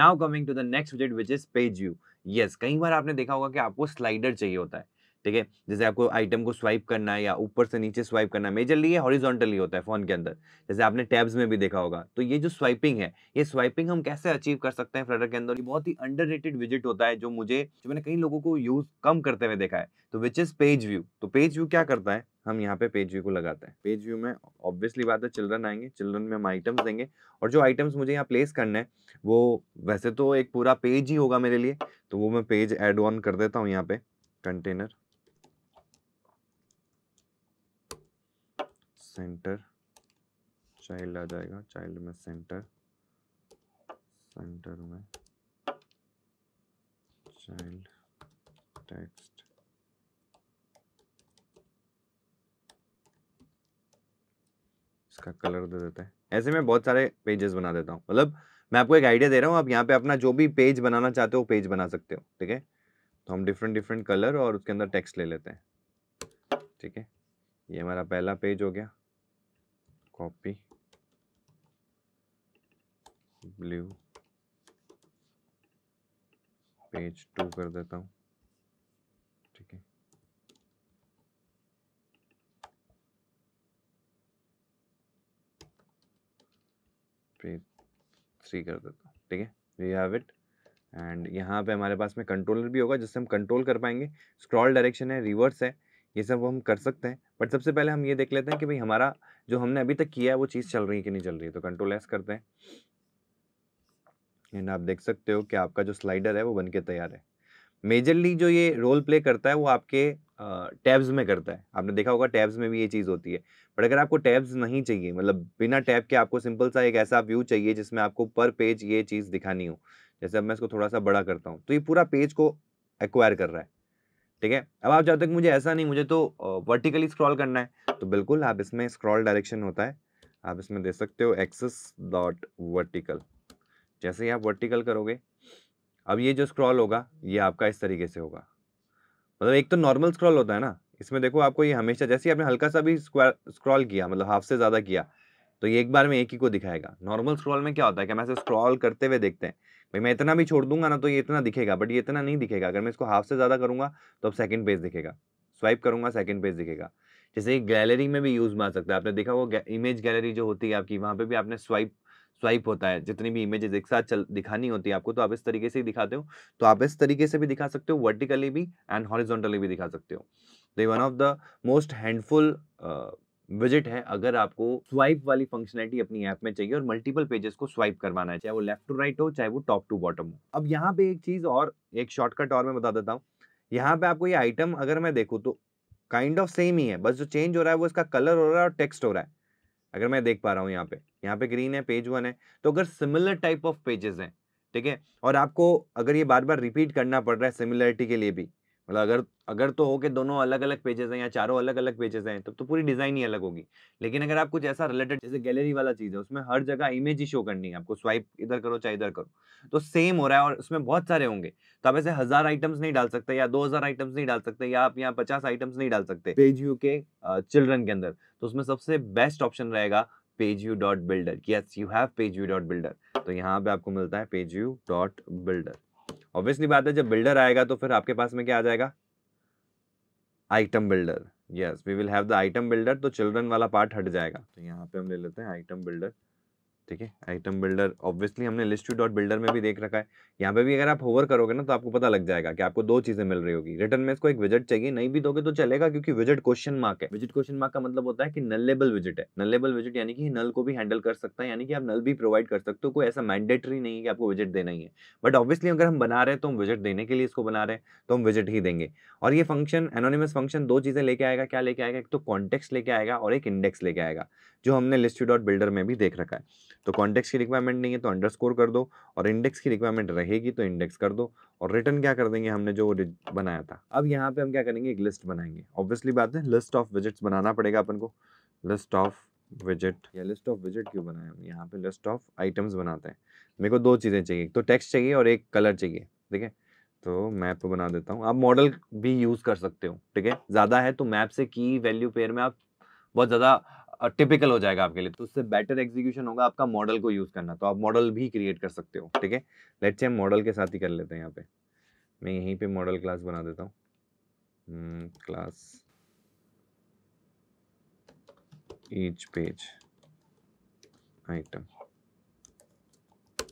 now coming to the next विजिट which is page view yes कई बार आपने देखा होगा कि आपको स्लाइडर चाहिए होता है ठीक है जैसे आपको आइटम को स्वाइप करना है या ऊपर से नीचे स्वाइप करना मेजरली ये हॉरिजॉन्टली होता है फोन के अंदर जैसे आपने टैब्स में भी देखा होगा तो ये जो स्वाइपिंग है ये स्वाइपिंग हम कैसे अचीव कर सकते हैं फ्लटर के अंदर ये बहुत ही अंडर विजिट होता है जो मुझे जो मैंने कई लोगों को यूज कम करते हुए देखा है तो विच इज पेज व्यू तो पेज व्यू क्या करता है हम यहाँ पे पेज व्यू को लगाते हैं पेज व्यू में ऑब्वियसली बात है चिल्ड्रन आएंगे चिल्ड्रन में हम आइटम्स देंगे और जो आइटम्स मुझे यहाँ प्लेस करना है वो वैसे तो एक पूरा पेज ही होगा मेरे लिए तो वो मैं पेज एड ऑन कर देता हूँ यहाँ पे कंटेनर सेंटर चाइल्ड आ जाएगा चाइल्ड में सेंटर सेंटर में चाइल्ड टेक्स्ट इसका कलर दे देता है ऐसे में बहुत सारे पेजेस बना देता हूँ मतलब मैं आपको एक आइडिया दे रहा हूँ आप यहाँ पे अपना जो भी पेज बनाना चाहते हो पेज बना सकते हो ठीक है तो हम डिफरेंट डिफरेंट कलर और उसके अंदर टेक्स्ट ले लेते हैं ठीक है ये हमारा पहला पेज हो गया copy blue पेज टू कर देता हूँ ठीक है पेज थ्री कर देता हूँ ठीक है वी हैव इट एंड यहाँ पे हमारे पास में कंट्रोलर भी होगा जिससे हम कंट्रोल कर पाएंगे स्क्रॉल डायरेक्शन है रिवर्स है ये सब हम कर सकते हैं बट सबसे पहले हम ये देख लेते हैं कि भाई हमारा जो हमने अभी तक किया है वो चीज़ चल रही है कि नहीं चल रही है तो कंट्रोल एस करते हैं एंड आप देख सकते हो कि आपका जो स्लाइडर है वो बन के तैयार है मेजरली जो ये रोल प्ले करता है वो आपके टैब्स में करता है आपने देखा होगा टैब्स में भी ये चीज़ होती है बट अगर आपको टैब्स नहीं चाहिए मतलब बिना टैब के आपको सिंपल सा एक ऐसा व्यू चाहिए जिसमें आपको पर पेज ये चीज़ दिखानी हो जैसे अब मैं इसको थोड़ा सा बड़ा करता हूँ तो ये पूरा पेज को एक्वायर कर रहा है ठीक है अब आप जब तक मुझे ऐसा नहीं मुझे तो वर्टिकली स्क्रॉल करना है तो बिल्कुल आप इसमें स्क्रॉल डायरेक्शन होता है आप इसमें दे सकते हो एक्सेस डॉट वर्टिकल जैसे ही आप वर्टिकल करोगे अब ये जो स्क्रॉल होगा ये आपका इस तरीके से होगा मतलब एक तो नॉर्मल स्क्रॉल होता है ना इसमें देखो आपको ये हमेशा जैसे ही आपने हल्का सा भी स्क्रॉल किया मतलब हाफ से ज़्यादा किया तो ये एक बार में एक ही को दिखाएगा नॉर्मल स्क्रॉल में क्या होता है कि हम ऐसे स्क्रॉल करते हुए देखते हैं भाई मैं इतना भी छोड़ दूंगा ना तो ये इतना दिखेगा बट ये इतना नहीं दिखेगा अगर मैं इसको हाफ से ज़्यादा करूंगा तो अब सेकंड पेज दिखेगा स्वाइप करूंगा सेकंड पेज दिखेगा जैसे गैलरी में भी यूज़ में आ सकता है आपने देखा वो इमेज गैलरी जो होती है आपकी वहाँ पर भी आपने स्वाइप स्वाइप होता है जितनी भी इमेजेस एक साथ चल दिखानी होती है आपको तो आप इस तरीके से ही दिखाते हो तो आप इस तरीके से भी दिखा सकते हो वर्टिकली भी एंड हॉरिजॉन्टली भी दिखा सकते हो तो one of the most handful विजिट है अगर आपको स्वाइप वाली फंक्शनलिटी अपनी ऐप में चाहिए और मल्टीपल पेजेस को स्वाइप करवाना है चाहे वो लेफ्ट टू राइट हो चाहे वो टॉप टू बॉटम हो अब यहाँ पे एक चीज़ और एक शॉर्टकट और मैं बता देता हूँ यहाँ पे आपको ये आइटम अगर मैं देखूँ तो काइंड ऑफ सेम ही है बस जो चेंज हो रहा है वो इसका कलर हो रहा है और टेक्स्ट हो रहा है अगर मैं देख पा रहा हूँ यहाँ पे यहाँ पे ग्रीन है पेज वन है तो अगर सिमिलर टाइप ऑफ पेजेस हैं ठीक है और आपको अगर ये बार बार रिपीट करना पड़ रहा है सिमिलरिटी के लिए भी मतलब अगर अगर तो हो के दोनों अलग अलग पेजेस हैं या चारों अलग अलग पेजेस हैं तब तो पूरी डिज़ाइन ही अलग होगी लेकिन अगर आप कुछ ऐसा रिलेटेड जैसे गैलरी वाला चीज़ है उसमें हर जगह इमेज ही शो करनी है आपको स्वाइप इधर करो चाहे इधर करो तो सेम हो रहा है और उसमें बहुत सारे होंगे तो आप ऐसे हज़ार आइटम्स नहीं डाल सकते या दो हज़ार आइटम्स नहीं डाल सकते या आप यहाँ पचास आइटम्स नहीं डाल सकते पेज यू के चिल्ड्रन के अंदर तो उसमें सबसे बेस्ट ऑप्शन रहेगा page view dot builder yes you have page view dot builder तो यहाँ पे आपको मिलता है page view dot builder obviously बात है जब बिल्डर आएगा तो फिर आपके पास में क्या आ जाएगा item builder yes we will have the item builder तो चिल्ड्रन वाला पार्ट हट जाएगा तो यहाँ पे हम ले लेते हैं आइटम बिल्डर ठीक है आइटम बिल्डर ऑब्वियसली हमने लिस्ट टू डॉट बिल्डर में भी देख रखा है यहाँ पे भी अगर आप होवर करोगे ना तो आपको पता लग जाएगा कि आपको दो चीजें मिल रही होगी रिटर्न में इसको एक विजिट चाहिए नहीं भी दोगे तो चलेगा क्योंकि विजिट क्वेश्चन मार्क है विजिट क्वेश्चन मार्क का मतलब होता है कि नलेबल विजिट है नलेबल विजिट यानी कि नल को भी हैंडल कर सकता है यानी कि आप नल भी प्रोवाइड कर सकते हो कोई ऐसा मैंडेटरी नहीं है कि आपको विजिट देना ही है बट ऑब्वियसली अगर हम बना रहे हैं तो हम विजिट देने के लिए इसको बना रहे हैं तो हम विजिट ही देंगे और ये फंक्शन एनोनिमस फंक्शन दो चीजें लेके आएगा क्या लेके आएगा एक तो कॉन्टेक्स लेके आएगा और एक इंडेक्स लेके आएगा जो हमने लिस्ट डॉट बिल्डर में भी देख रखा है तो कॉन्टेक्स की रिक्वायरमेंट नहीं है तो अंडरस्कोर कर दो और इंडेक्स की रिक्वायरमेंट रहेगी तो इंडेक्स कर दो और रिटर्न क्या कर देंगे हमने जो बनाया था अब यहाँ पे हम क्या करेंगे एक लिस्ट बनाएंगे ऑब्वियसली बात है लिस्ट ऑफ विजिट्स बनाना पड़ेगा अपन को लिस्ट ऑफ विजिट या लिस्ट ऑफ विजिट क्यों बनाए हम यहाँ पे लिस्ट ऑफ आइटम्स बनाते हैं मेरे को दो चीज़ें चाहिए तो टेक्स चाहिए और एक कलर चाहिए ठीक है तो मैप तो बना देता हूँ आप मॉडल भी यूज़ कर सकते हो ठीक है ज़्यादा है तो मैप से की वैल्यू पेयर में आप बहुत ज़्यादा टिपिकल हो जाएगा आपके लिए तो उससे बेटर एग्जीक्यूशन होगा आपका मॉडल को यूज़ करना तो आप मॉडल भी क्रिएट कर सकते हो ठीक है लेट्स से हम मॉडल के साथ ही कर लेते हैं यहाँ पे मैं यहीं पे मॉडल क्लास बना देता हूँ क्लास ईच पेज आइटम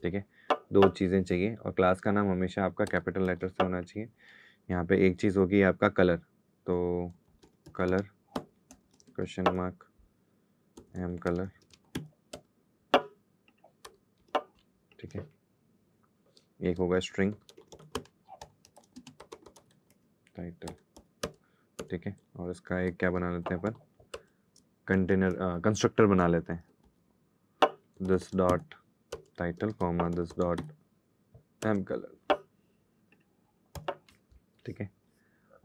ठीक है दो चीज़ें चाहिए और क्लास का नाम हमेशा आपका कैपिटल लेटर से होना चाहिए यहाँ पे एक चीज़ होगी आपका कलर तो color question mark M color ठीक है एक होगा स्ट्रिंग टाइटल ठीक है और इसका एक क्या बना लेते हैं अपन कंटेनर कंस्ट्रक्टर बना लेते हैं this dot title comma this dot M color ठीक है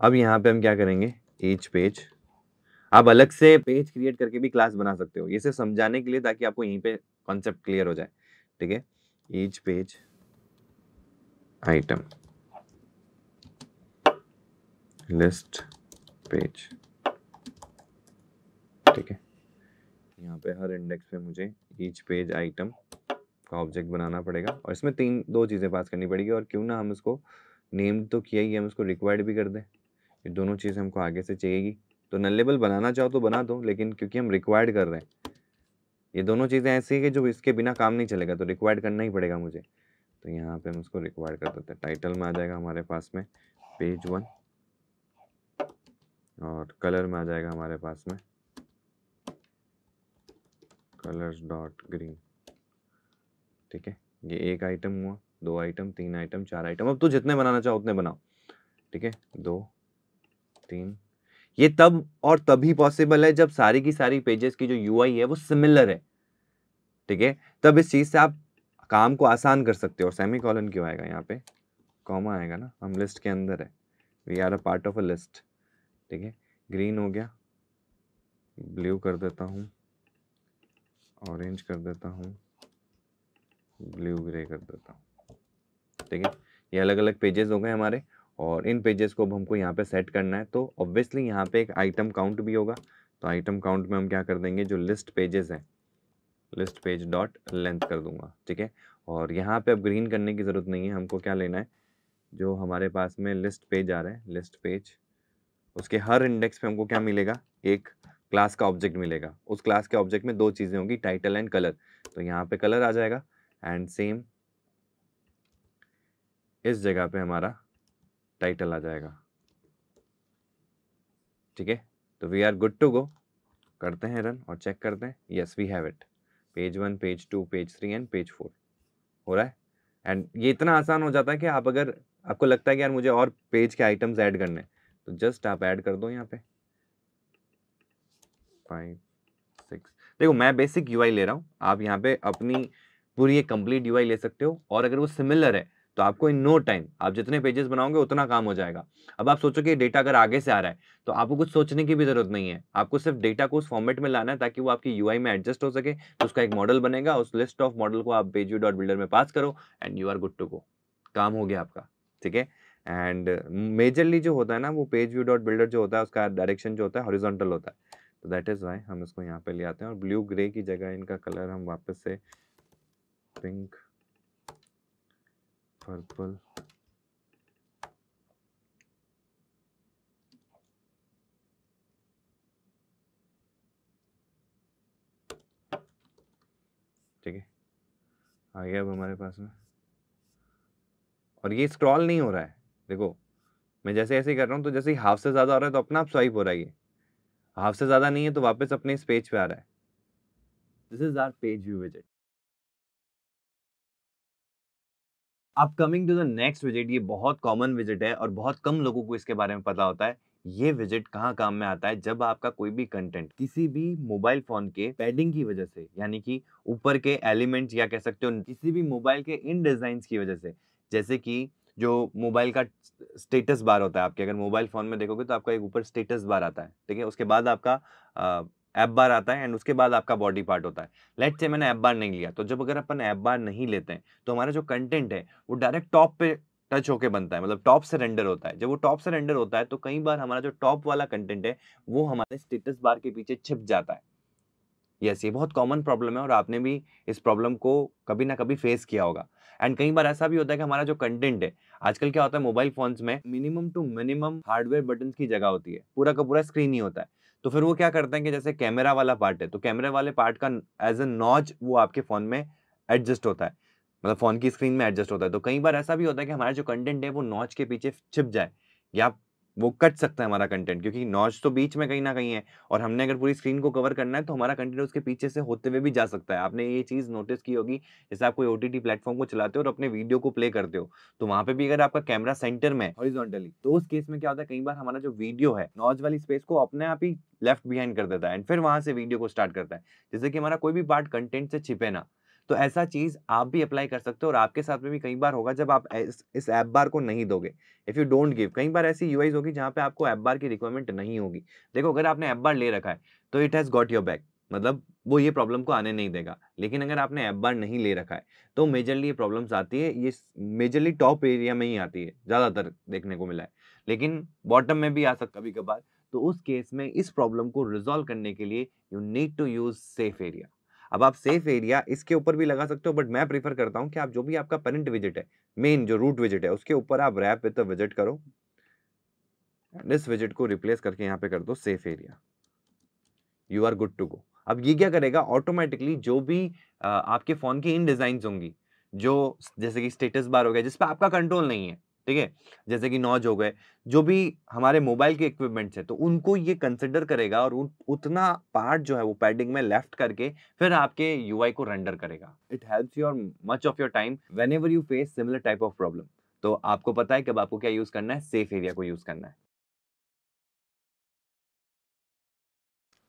अब यहाँ पे हम क्या करेंगे ईच पेज आप अलग से पेज क्रिएट करके भी क्लास बना सकते हो ये सिर्फ समझाने के लिए ताकि आपको यहीं पे कॉन्सेप्ट क्लियर हो जाए ठीक है each page item list page ठीक है यहाँ पे हर इंडेक्स पे मुझे ईच पेज आइटम का ऑब्जेक्ट बनाना पड़ेगा और इसमें तीन दो चीज़ें पास करनी पड़ेगी और क्यों ना हम इसको नेम तो किया ही हम इसको रिक्वायर्ड भी कर दें ये दोनों चीज़ हमको आगे से चाहिएगी तो नलेबल बनाना चाहो तो बना हाँ। दो लेकिन क्योंकि हम रिक्वायर्ड कर रहे हैं ये दोनों चीज़ें ऐसी है जो इसके बिना काम नहीं चलेगा तो रिक्वायर्ड करना ही पड़ेगा मुझे तो यहाँ पे हम उसको रिक्वायर्ड कर देते हैं टाइटल में आ जाएगा हमारे पास में पेज वन और कलर में आ जाएगा हमारे पास में कलर्स डॉट ग्रीन ठीक है ये एक आइटम हुआ दो आइटम तीन आइटम चार आइटम अब तो जितने बनाना चाहो उतने बनाओ ठीक है दो तीन ये तब और तभी पॉसिबल है जब सारी की सारी पेजेस की जो यू है वो सिमिलर है ठीक है तब इस चीज़ से आप काम को आसान कर सकते हो और सेमी कॉलन क्यों आएगा यहाँ पे कॉमा आएगा ना हम लिस्ट के अंदर है we are a part of a list ठीक है ग्रीन हो गया ब्लू कर देता हूँ ऑरेंज कर देता हूँ ब्लू ग्रे कर देता हूँ ठीक है ये अलग अलग पेजेस हो गए हमारे और इन पेजेस को अब हमको यहाँ पे सेट करना है तो ऑब्वियसली यहाँ पे एक आइटम काउंट भी होगा तो आइटम काउंट में हम क्या कर देंगे जो लिस्ट पेजेस हैं लिस्ट पेज डॉट लेंथ कर दूंगा ठीक है और यहाँ पे अब ग्रीन करने की ज़रूरत नहीं है हमको क्या लेना है जो हमारे पास में लिस्ट पेज आ रहे हैं लिस्ट पेज उसके हर इंडेक्स पर हमको क्या मिलेगा एक क्लास का ऑब्जेक्ट मिलेगा उस क्लास के ऑब्जेक्ट में दो चीज़ें होंगी टाइटल एंड कलर तो यहाँ पे कलर आ जाएगा एंड सेम इस जगह पे हमारा टाइटल आ जाएगा ठीक है तो we are good to go करते हैं रन और चेक करते हैं yes we have it page one page two page three and page four हो रहा है एंड ये इतना आसान हो जाता है कि आप अगर आपको लगता है कि यार मुझे और पेज के आइटम्स ऐड करने तो जस्ट आप ऐड कर दो यहाँ पे फाइव सिक्स देखो मैं बेसिक यूआई ले रहा हूँ आप यहाँ पे अपनी पूरी एक कंप्लीट यूआई ले सकते हो और अगर वो सिमिलर है तो आपको इन नो टाइम आप जितने पेजेस बनाओगे उतना काम हो जाएगा अब आप सोचो कि डेटा अगर आगे से आ रहा है तो आपको कुछ सोचने की भी जरूरत नहीं है आपको सिर्फ डेटा को उस फॉर्मेट में लाना है ताकि वो आपकी यू में एडजस्ट हो सके तो उसका एक मॉडल बनेगा उस लिस्ट ऑफ मॉडल को आप पेज बिल्डर में पास करो and you are good to go काम हो गया आपका ठीक है एंड मेजरली जो होता है ना वो पेज व्यू डॉट बिल्डर जो होता है उसका डायरेक्शन जो होता है हॉरिजोंटल होता है तो दैट इज़ वाई हम इसको यहाँ पे ले आते हैं और ब्लू ग्रे की जगह इनका कलर हम वापस से पिंक पर्पल ठीक है आ गया अब हमारे पास में और ये स्क्रॉल नहीं हो रहा है देखो मैं जैसे ऐसे ही कर रहा हूँ तो जैसे ही हाफ से ज़्यादा हो रहा है तो अपना आप स्वाइप हो रहा है ये हाफ से ज़्यादा नहीं है तो वापस अपने इस पेज पे आ रहा है this is our page view विजिट अब कमिंग टू द नेक्स्ट विजिट ये बहुत कॉमन विजिट है और बहुत कम लोगों को इसके बारे में पता होता है ये विजिट कहाँ काम में आता है जब आपका कोई भी कंटेंट किसी भी मोबाइल फोन के पैडिंग की वजह से यानी कि ऊपर के एलिमेंट्स या कह सकते हो किसी भी मोबाइल के इन डिजाइन की वजह से जैसे कि जो मोबाइल का स्टेटस बार होता है आपके अगर मोबाइल फ़ोन में देखोगे तो आपका एक ऊपर स्टेटस बार आता है ठीक है उसके बाद आपका ऐप बार आता है एंड उसके बाद आपका बॉडी पार्ट होता है लेट से मैंने ऐप बार नहीं लिया तो जब अगर अपन ऐप बार नहीं लेते हैं तो हमारा जो कंटेंट है वो डायरेक्ट टॉप पे टच होके बनता है मतलब टॉप से रेंडर होता है जब वो टॉप से रेंडर होता है तो कई बार हमारा जो टॉप वाला कंटेंट है वो हमारे स्टेटस बार के पीछे छिप जाता है यस yes, ये बहुत कॉमन प्रॉब्लम है और आपने भी इस प्रॉब्लम को कभी ना कभी फेस किया होगा एंड कई बार ऐसा भी होता है कि हमारा जो कंटेंट है आजकल क्या होता है मोबाइल फोन्स में minimum to minimum hardware button की जगह होती है पूरा का पूरा स्क्रीन ही होता है तो फिर वो क्या करते हैं कि जैसे कैमरा वाला पार्ट है तो कैमरे वाले पार्ट का एज ए नॉच वो आपके फ़ोन में एडजस्ट होता है मतलब फ़ोन की स्क्रीन में एडजस्ट होता है तो कई बार ऐसा भी होता है कि हमारा जो कंटेंट है वो नॉच के पीछे छिप जाए या वो कट सकता है हमारा कंटेंट क्योंकि नॉच तो बीच में कहीं ना कहीं है और हमने अगर पूरी स्क्रीन को कवर करना है तो हमारा कंटेंट उसके पीछे से होते हुए भी जा सकता है आपने ये चीज़ नोटिस की होगी जैसे आप कोई ओ प्लेटफॉर्म को चलाते हो और अपने वीडियो को प्ले करते हो तो वहाँ पे भी अगर आपका कैमरा सेंटर में हॉरिजॉन्टली तो उस केस में क्या होता है कई बार हमारा जो वीडियो है नॉच वाली स्पेस को अपने आप ही लेफ्ट बिहाइंड कर देता है एंड फिर वहाँ से वीडियो को स्टार्ट करता है जैसे कि हमारा कोई भी पार्ट कंटेंट से छिपे ना तो ऐसा चीज़ आप भी अप्लाई कर सकते हो और आपके साथ में भी कई बार होगा जब आप इस ऐप बार को नहीं दोगे इफ़ यू डोंट गिव कई बार ऐसी यूआईज होगी जहाँ पे आपको ऐप बार की रिक्वायरमेंट नहीं होगी देखो अगर आपने ऐप बार ले रखा है तो it has got your back मतलब वो ये प्रॉब्लम को आने नहीं देगा लेकिन अगर आपने ऐप बार नहीं ले रखा है तो मेजरली ये प्रॉब्लम्स आती है ये मेजरली टॉप एरिया में ही आती है ज़्यादातर देखने को मिला है लेकिन बॉटम में भी आ सकता कभी कभार तो उस केस में इस प्रॉब्लम को रिजॉल्व करने के लिए you need to use safe area अब आप सेफ एरिया इसके ऊपर भी लगा सकते हो बट मैं प्रीफर करता हूँ कि आप जो भी आपका पेरेंट विजिट है मेन जो रूट विजिट है उसके ऊपर आप रैप विद विजिट करो एंड इस विजिट को रिप्लेस करके यहाँ पे कर दो safe area you are good to go अब ये क्या करेगा ऑटोमेटिकली जो भी आपके फ़ोन की इन डिज़ाइन होंगी जो जैसे कि स्टेटस बार हो गया जिसपे आपका कंट्रोल नहीं है ठीक है जैसे कि नॉज हो गए जो भी हमारे मोबाइल के इक्विपमेंट्स हैं तो उनको ये कंसिडर करेगा और उतना पार्ट जो है वो पैडिंग में लेफ्ट करके फिर आपके यूआई को रेंडर करेगा it helps your much of your time whenever you face similar type of problem तो आपको पता है कब आपको क्या यूज करना है सेफ एरिया को यूज करना है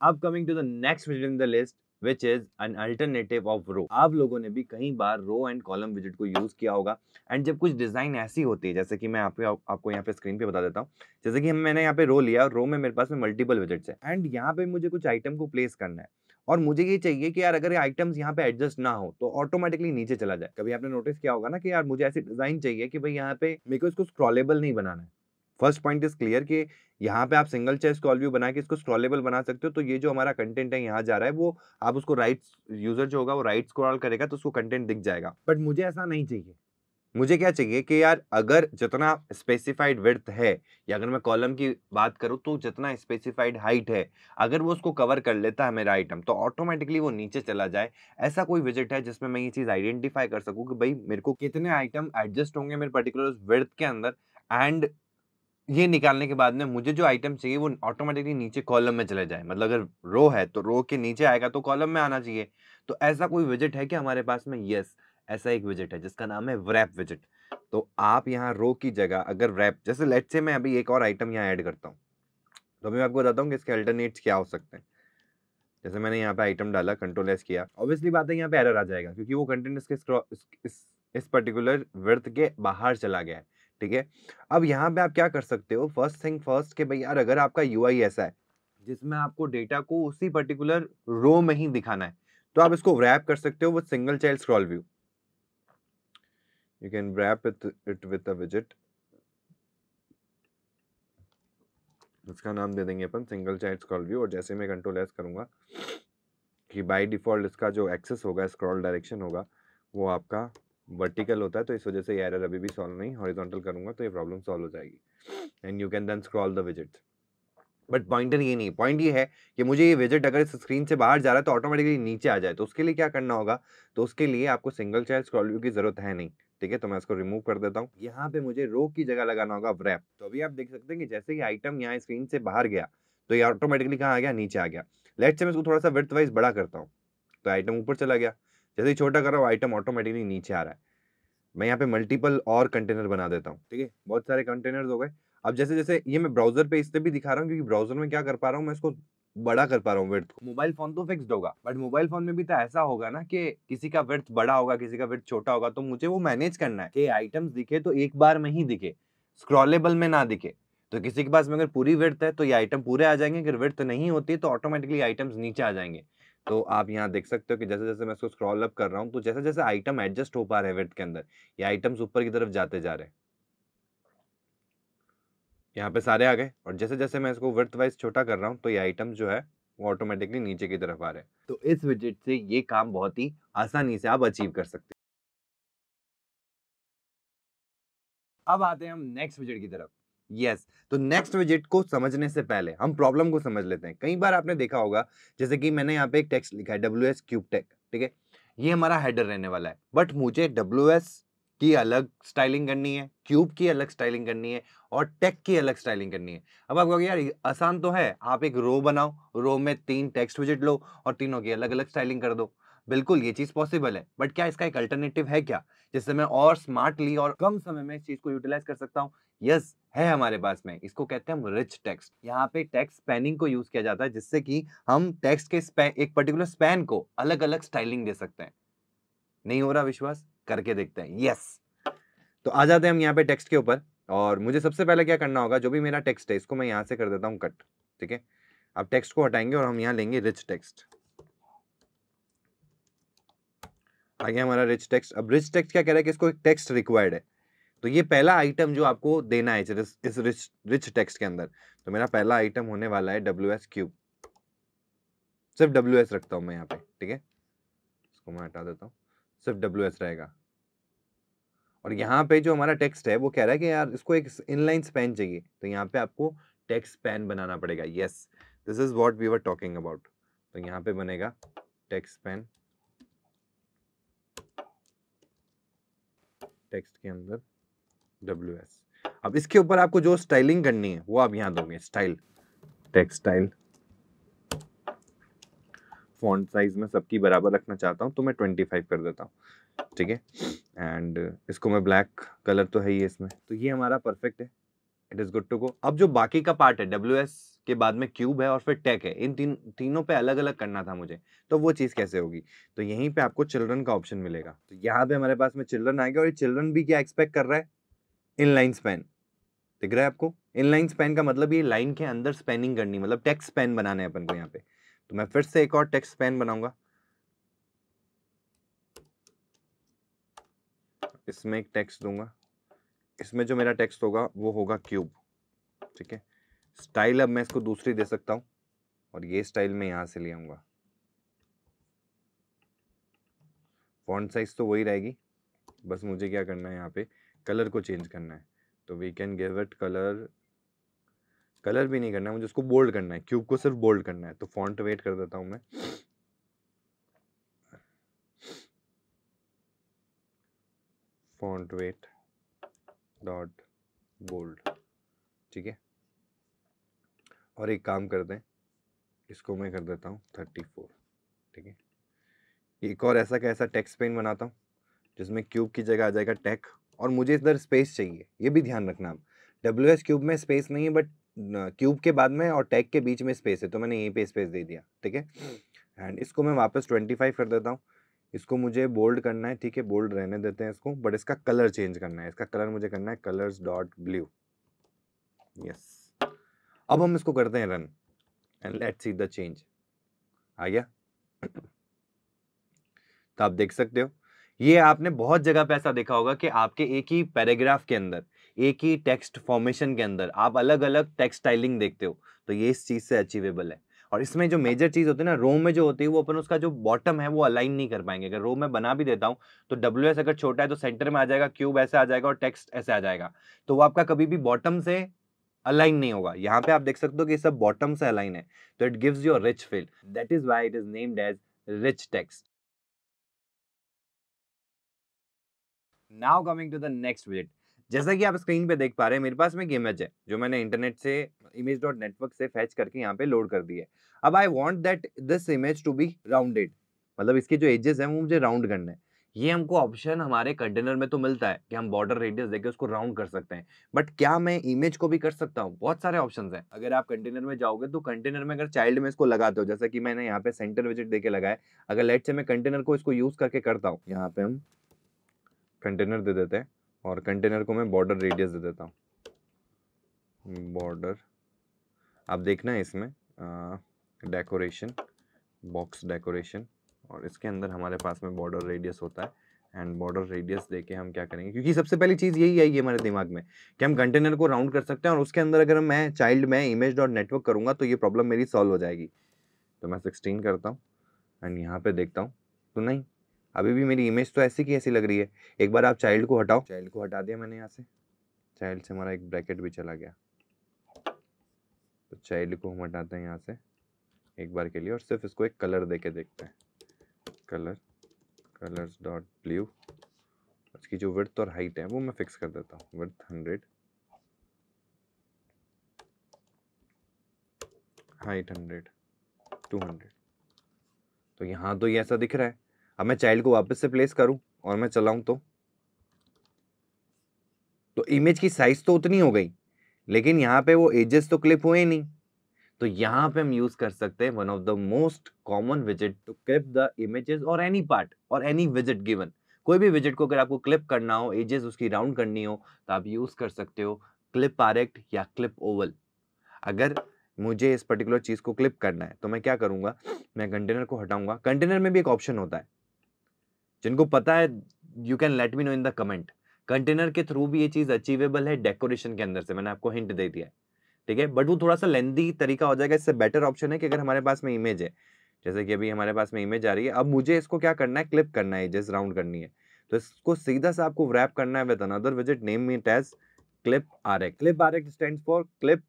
अब कमिंग टू द नेक्स्ट विजिट in the list which is an alternative of row आप लोगों ने भी कई बार रो एंड कॉलम विजिट को यूज किया होगा एंड जब कुछ डिजाइन ऐसी होती है जैसे कि मैं आप, आप, आपको यहाँ पे स्क्रीन पे बता देता हूँ जैसे कि मैंने यहाँ पे रो लिया रो में मेरे पास में मल्टीपल विजिट्स है एंड यहाँ पे मुझे कुछ आइटम को प्लेस करना है और मुझे ये चाहिए कि यार अगर ये आइटम्स यहाँ पे एडजस्ट ना हो तो ऑटोमेटिकली नीचे चला जाए कभी आपने नोटिस किया होगा ना कि यार मुझे ऐसी डिजाइन चाहिए कि भाई यहाँ पे मेरे को इसको स्क्रॉलेबल नहीं बनाना है फर्स्ट पॉइंट इज क्लियर कि यहाँ पे आप सिंगल चेस्ट कॉल व्यू बना के इसको स्क्रॉलेबल बना सकते हो तो ये जो हमारा कंटेंट है यहाँ जा रहा है वो आप उसको राइट यूजर जो होगा वो राइट स्क्रॉल करेगा तो उसको कंटेंट दिख जाएगा बट मुझे ऐसा नहीं चाहिए मुझे क्या चाहिए कि यार अगर जितना स्पेसिफाइड विर्थ है या अगर मैं कॉलम की बात करूँ तो जितना स्पेसिफाइड हाइट है अगर वो उसको कवर कर लेता है मेरा आइटम तो ऑटोमेटिकली वो नीचे चला जाए ऐसा कोई विजिट है जिसमें मैं ये चीज़ आइडेंटिफाई कर सकूँ कि भाई मेरे को कितने आइटम एडजस्ट होंगे मेरे पर्टिकुलर विर्थ के अंदर एंड ये निकालने के बाद में मुझे जो आइटम चाहिए वो ऑटोमेटिकली नीचे कॉलम में चले जाए मतलब अगर रो है तो रो के नीचे आएगा तो कॉलम में आना चाहिए तो ऐसा कोई विजिट है क्या हमारे पास में यस ऐसा एक विजिट है जिसका नाम है रैप विजिट तो आप यहाँ रो की जगह अगर रैप जैसे लेट से मैं अभी एक और आइटम यहाँ ऐड करता हूँ तो अभी मैं आपको बताता हूँ कि इसके अल्टरनेट्स क्या हो सकते हैं जैसे मैंने यहाँ पे आइटम डाला कंट्रोल एस किया ऑब्वियसली बात है यहाँ पे एरर आ जाएगा क्योंकि वो कंटेंट इसके इस, इस पर्टिकुलर वर्थ के बाहर चला गया है ठीक है अब यहाँ पे आप क्या कर सकते हो फर्स्ट थिंग फर्स्ट के भाई यार अगर आपका यू ऐसा है जिसमें आपको डेटा को उसी पर्टिकुलर रो में ही दिखाना है तो आप इसको रैप कर सकते हो with single child scroll view you can wrap it with a विजिट इसका नाम दे देंगे अपन सिंगल चाइल्ड स्क्रॉल व्यू और जैसे मैं कंट्रोल एस करूंगा कि बाय डिफ़ॉल्ट इसका जो एक्सेस होगा स्क्रॉल डायरेक्शन होगा वो आपका वर्टिकल होता है तो इस वजह से ये एरर अभी भी सॉल्व नहीं हॉरिजॉन्टल करूंगा तो ये प्रॉब्लम सॉल्व हो जाएगी and you can then scroll the widgets but pointer ये नहीं पॉइंट ये है कि मुझे ये विजिट अगर इस स्क्रीन से बाहर जा रहा है तो ऑटोमेटिकली नीचे आ जाए तो उसके लिए क्या करना होगा तो उसके लिए आपको सिंगल चाइल्ड स्क्रॉल व्यू की जरूरत है नहीं ठीक है तो मैं इसको रिमूव कर देता हूँ यहाँ पे मुझे रो की जगह लगाना होगा रैप तो अभी आप देख सकते हैं कि जैसे ही आइटम यहाँ स्क्रीन से बाहर गया तो ये ऑटोमेटिकली कहाँ आ गया नीचे आ गया लेट से मैं इसको थोड़ा सा विर्थ वाइज बड़ा करता हूँ तो आइटम ऊपर चला गया जैसे ही छोटा कर रहा हूँ आइटम ऑटोमेटिकली नीचे आ रहा है मैं यहाँ पे मल्टीपल और कंटेनर बना देता हूँ ठीक है बहुत सारे कंटेनर्स हो गए अब जैसे जैसे ये मैं ब्राउजर पे इससे भी दिखा रहा हूँ क्योंकि ब्राउजर में क्या कर पा रहा हूँ मैं इसको बड़ा कर पा रहा हूँ वर्थ मोबाइल फोन तो फिक्स्ड होगा बट मोबाइल फोन में भी तो ऐसा होगा ना कि किसी का वर्थ बड़ा होगा किसी का वर्थ छोटा होगा तो मुझे वो मैनेज करना है कि आइटम्स दिखे तो एक बार में ही दिखे स्क्रॉलेबल में ना दिखे तो किसी के पास में अगर पूरी वर्थ है तो ये आइटम पूरे आ जाएंगे अगर वर्थ नहीं होती तो ऑटोमेटिकली आइटम्स नीचे आ जाएंगे तो आप यहाँ देख सकते हो कि जैसे जैसे मैं इसको स्क्रॉल अप कर रहा हूँ तो जैसे जैसे आइटम एडजस्ट हो पा रहे हैं वेट के अंदर ये आइटम्स ऊपर की तरफ जाते जा रहे हैं यहाँ पे सारे आ गए और जैसे जैसे मैं इसको वर्थ वाइज छोटा कर रहा हूँ तो ये आइटम जो है वो ऑटोमेटिकली नीचे की तरफ आ रहे हैं तो इस विजिट से ये काम बहुत ही आसानी से आप अचीव कर सकते अब आते हैं हम नेक्स्ट विजिट की तरफ यस तो नेक्स्ट हाँ। विजिट को समझने से पहले हम प्रॉब्लम को समझ लेते हैं कई बार आपने देखा होगा जैसे कि मैंने यहाँ पे एक टेक्स्ट लिखा है डब्ल्यू एस क्यूब टेक ठीक है ये हमारा हेडर रहने वाला है बट मुझे डब्ल्यू एस की अलग स्टाइलिंग करनी है क्यूब की अलग स्टाइलिंग करनी है और टेक की अलग स्टाइलिंग करनी है अब आप कहोगे यार आसान तो है आप एक रो बनाओ रो में तीन टेक्स्ट विजिट लो और तीनों की अलग अलग स्टाइलिंग कर दो बिल्कुल ये चीज पॉसिबल है बट क्या इसका एक अल्टरनेटिव है क्या जिससे मैं और स्मार्टली और कम समय में इस चीज को यूटिलाइज कर सकता हूँ यस yes, है हमारे पास में इसको कहते हैं हम रिच टेक्स्ट यहाँ पे टेक्स्ट स्पैनिंग को यूज किया जाता है जिससे कि हम टेक्स्ट के एक पर्टिकुलर स्पैन को अलग अलग स्टाइलिंग दे सकते हैं नहीं हो रहा विश्वास करके देखते हैं यस yes! तो आ जाते हैं हम यहाँ पे टेक्स्ट के ऊपर और मुझे सबसे पहले क्या करना होगा जो भी मेरा टेक्स्ट है इसको मैं यहाँ से कर देता हूँ कट ठीक है अब टेक्स्ट को हटाएंगे और हम यहाँ लेंगे रिच टेक्स्ट आगे हमारा रिच टेक्स्ट अब रिच टेक्स्ट क्या कह रहा है कि इसको एक टेक्स्ट रिक्वायर्ड है तो ये पहला आइटम जो आपको देना है इस रिच रिच टेक्स्ट के अंदर तो मेरा पहला आइटम होने वाला है डब्ल्यू एस क्यूब सिर्फ डब्ल्यू एस रखता हूँ मैं यहाँ पे ठीक है इसको मैं हटा देता हूँ सिर्फ डब्ल्यू एस रहेगा और यहाँ पे जो हमारा टेक्स्ट है वो कह रहा है कि यार इसको एक इनलाइन स्पैन चाहिए तो यहाँ पे आपको टेक्स्ट स्पैन बनाना पड़ेगा yes this is what we were talking about तो यहाँ पे बनेगा टेक्स्ट स्पैन टेक्स्ट के अंदर डब्ल्यू एस अब इसके ऊपर आपको जो स्टाइलिंग करनी है वो आप यहां दोगे स्टाइल टेक्सटाइल फॉन्ट साइज में सबकी बराबर रखना चाहता हूं तो मैं ट्वेंटी फाइव कर देता हूं ठीक है एंड इसको मैं ब्लैक कलर तो है ही इसमें तो ये हमारा परफेक्ट है it is good to go अब जो बाकी का पार्ट है डब्ल्यू के बाद में क्यूब है और फिर टेक है इन तीन तीनों पे अलग अलग करना था मुझे तो वो चीज़ कैसे होगी तो यहीं पे आपको चिल्ड्रन का ऑप्शन मिलेगा तो यहाँ पे हमारे पास में चिल्ड्रन आएगा और ये चिल्ड्रन भी क्या एक्सपेक्ट कर रहा है इनलाइन स्पेन दिख रहा है आपको इनलाइन स्पेन का मतलब ये लाइन के अंदर स्पेनिंग करनी मतलब टेक्स स्पैन बनाने हैं अपन को यहाँ पे तो मैं फिर से एक और टेक्स्ट स्पैन बनाऊंगा इसमें एक टेक्स्ट दूंगा इसमें जो मेरा टेक्स्ट होगा वो होगा क्यूब ठीक है स्टाइल अब मैं इसको दूसरी दे सकता हूँ और ये स्टाइल मैं यहाँ से ले आऊँगा फॉन्ट साइज तो वही रहेगी बस मुझे क्या करना है यहाँ पे कलर को चेंज करना है तो we can give it color color भी नहीं करना है मुझे उसको बोल्ड करना है क्यूब को सिर्फ बोल्ड करना है तो फॉन्ट वेट कर देता हूँ मैं फॉन्ट वेट डॉट बोल्ड ठीक है और एक काम कर दें इसको मैं कर देता हूँ थर्टी फोर ठीक है एक और ऐसा का ऐसा टेक्स पेन बनाता हूँ जिसमें क्यूब की जगह आ जाएगा टेक और मुझे इधर स्पेस चाहिए ये भी ध्यान रखना आप डब्ल्यू एस क्यूब में स्पेस नहीं है बट क्यूब के बाद में और टैग के बीच में स्पेस है तो मैंने यहीं पे स्पेस दे दिया ठीक है एंड इसको मैं वापस ट्वेंटी फाइव कर देता हूँ इसको मुझे बोल्ड करना है ठीक है बोल्ड रहने देते हैं इसको बट इसका कलर चेंज करना है इसका कलर मुझे करना है कलर्स डॉट ब्लू यस अब हम इसको करते हैं run and late see the change आ गया तो आप देख सकते हो ये आपने बहुत जगह पे ऐसा देखा होगा कि आपके एक ही पैराग्राफ के अंदर एक ही टेक्स्ट फॉर्मेशन के अंदर आप अलग अलग टेक्स्ट स्टाइलिंग देखते हो तो ये इस चीज़ से अचीवेबल है और इसमें जो मेजर चीज़ होती है ना रो में जो होती है वो अपन उसका जो बॉटम है वो अलाइन नहीं कर पाएंगे अगर रो में बना भी देता हूँ तो डब्ल्यू अगर छोटा है तो सेंटर में आ जाएगा क्यूब ऐसे आ जाएगा और टेक्स्ट ऐसे आ जाएगा तो वो आपका कभी भी बॉटम से अलाइन नहीं होगा यहाँ पे आप देख सकते हो कि सब बॉटम से अलाइन है तो it gives your rich feel that is why it is named as rich text Now coming to the next widget. जैसा कि आप स्क्रीन पे देख पा रहे हैं मेरे पास में एक इमेज है जो मैंने इंटरनेट से इमेज डॉट नेटवर्क से फैच करके यहाँ पे लोड कर दी है अब I want that this image to be rounded मतलब इसके जो एजेस हैं वो मुझे राउंड करने है ये हमको ऑप्शन हमारे कंटेनर में तो मिलता है कि हम बॉर्डर रेडियस देके उसको राउंड कर सकते हैं बट क्या मैं इमेज को भी कर सकता हूँ बहुत सारे ऑप्शंस हैं अगर आप कंटेनर में जाओगे तो कंटेनर में अगर चाइल्ड में इसको लगाते हो जैसा कि मैंने यहाँ पे सेंटर विजिट देके लगाया अगर लेट से मैं कंटेनर को इसको यूज करके करता हूँ यहाँ पे हम कंटेनर दे देते हैं और कंटेनर को मैं बॉर्डर रेडियस दे देता हूँ बॉर्डर आप देखना है इसमें डेकोरेशन बॉक्स डेकोरेशन और इसके अंदर हमारे पास में बॉर्डर रेडियस होता है एंड बॉर्डर रेडियस देके हम क्या करेंगे क्योंकि सबसे पहली चीज़ यही आएगी हमारे दिमाग में कि हम कंटेनर को राउंड कर सकते हैं और उसके अंदर अगर मैं चाइल्ड में इमेज डॉट नेटवर्क करूँगा तो ये प्रॉब्लम मेरी सॉल्व हो जाएगी तो मैं सिक्सटीन करता हूँ एंड यहाँ पर देखता हूँ तो नहीं अभी भी मेरी इमेज तो ऐसी की ऐसी लग रही है एक बार आप चाइल्ड को हटाओ चाइल्ड को हटा दिया मैंने यहाँ से चाइल्ड से हमारा एक ब्रैकेट भी चला गया तो चाइल्ड को हम हटाते हैं यहाँ से एक बार के लिए और सिर्फ इसको एक कलर दे के देखते हैं कलर कलर डॉट ब्ल्यू इसकी जो विर्थ और हाइट है वो मैं फिक्स कर देता हूँ width hundred height hundred two hundred तो यहाँ तो ये यह ऐसा दिख रहा है अब मैं चाइल्ड को वापस से प्लेस करूं और मैं चलाऊं तो तो इमेज की साइज तो उतनी हो गई लेकिन यहाँ पे वो एजेस तो क्लिप हुए नहीं तो यहाँ पे हम यूज कर सकते हैं one of the most common विजिट टू क्लिप द इमेजेस और एनी पार्ट और एनी विजिट गिवन कोई भी विजिट को अगर आपको क्लिप करना हो एजेस उसकी राउंड करनी हो तो आप यूज कर सकते हो क्लिप आरेक्ट या क्लिप ओवल अगर मुझे इस पर्टिकुलर चीज को क्लिप करना है तो मैं क्या करूंगा मैं कंटेनर को हटाऊंगा कंटेनर में भी एक ऑप्शन होता है जिनको पता है you can let me know in the comment container के थ्रू भी ये चीज़ अचीवेबल है डेकोरेशन के अंदर से मैंने आपको हिंट दे दिया ठीक है बट वो थोड़ा सा लेंदी तरीका हो जाएगा इससे बेटर ऑप्शन है कि अगर हमारे पास में इमेज है जैसे कि अभी हमारे पास में इमेज आ रही है अब मुझे इसको क्या करना है क्लिप करना है जिस राउंड करनी है तो इसको सीधा सा आपको रैप करना है विद अनदर विजिट name it as clip R clip R stand for clip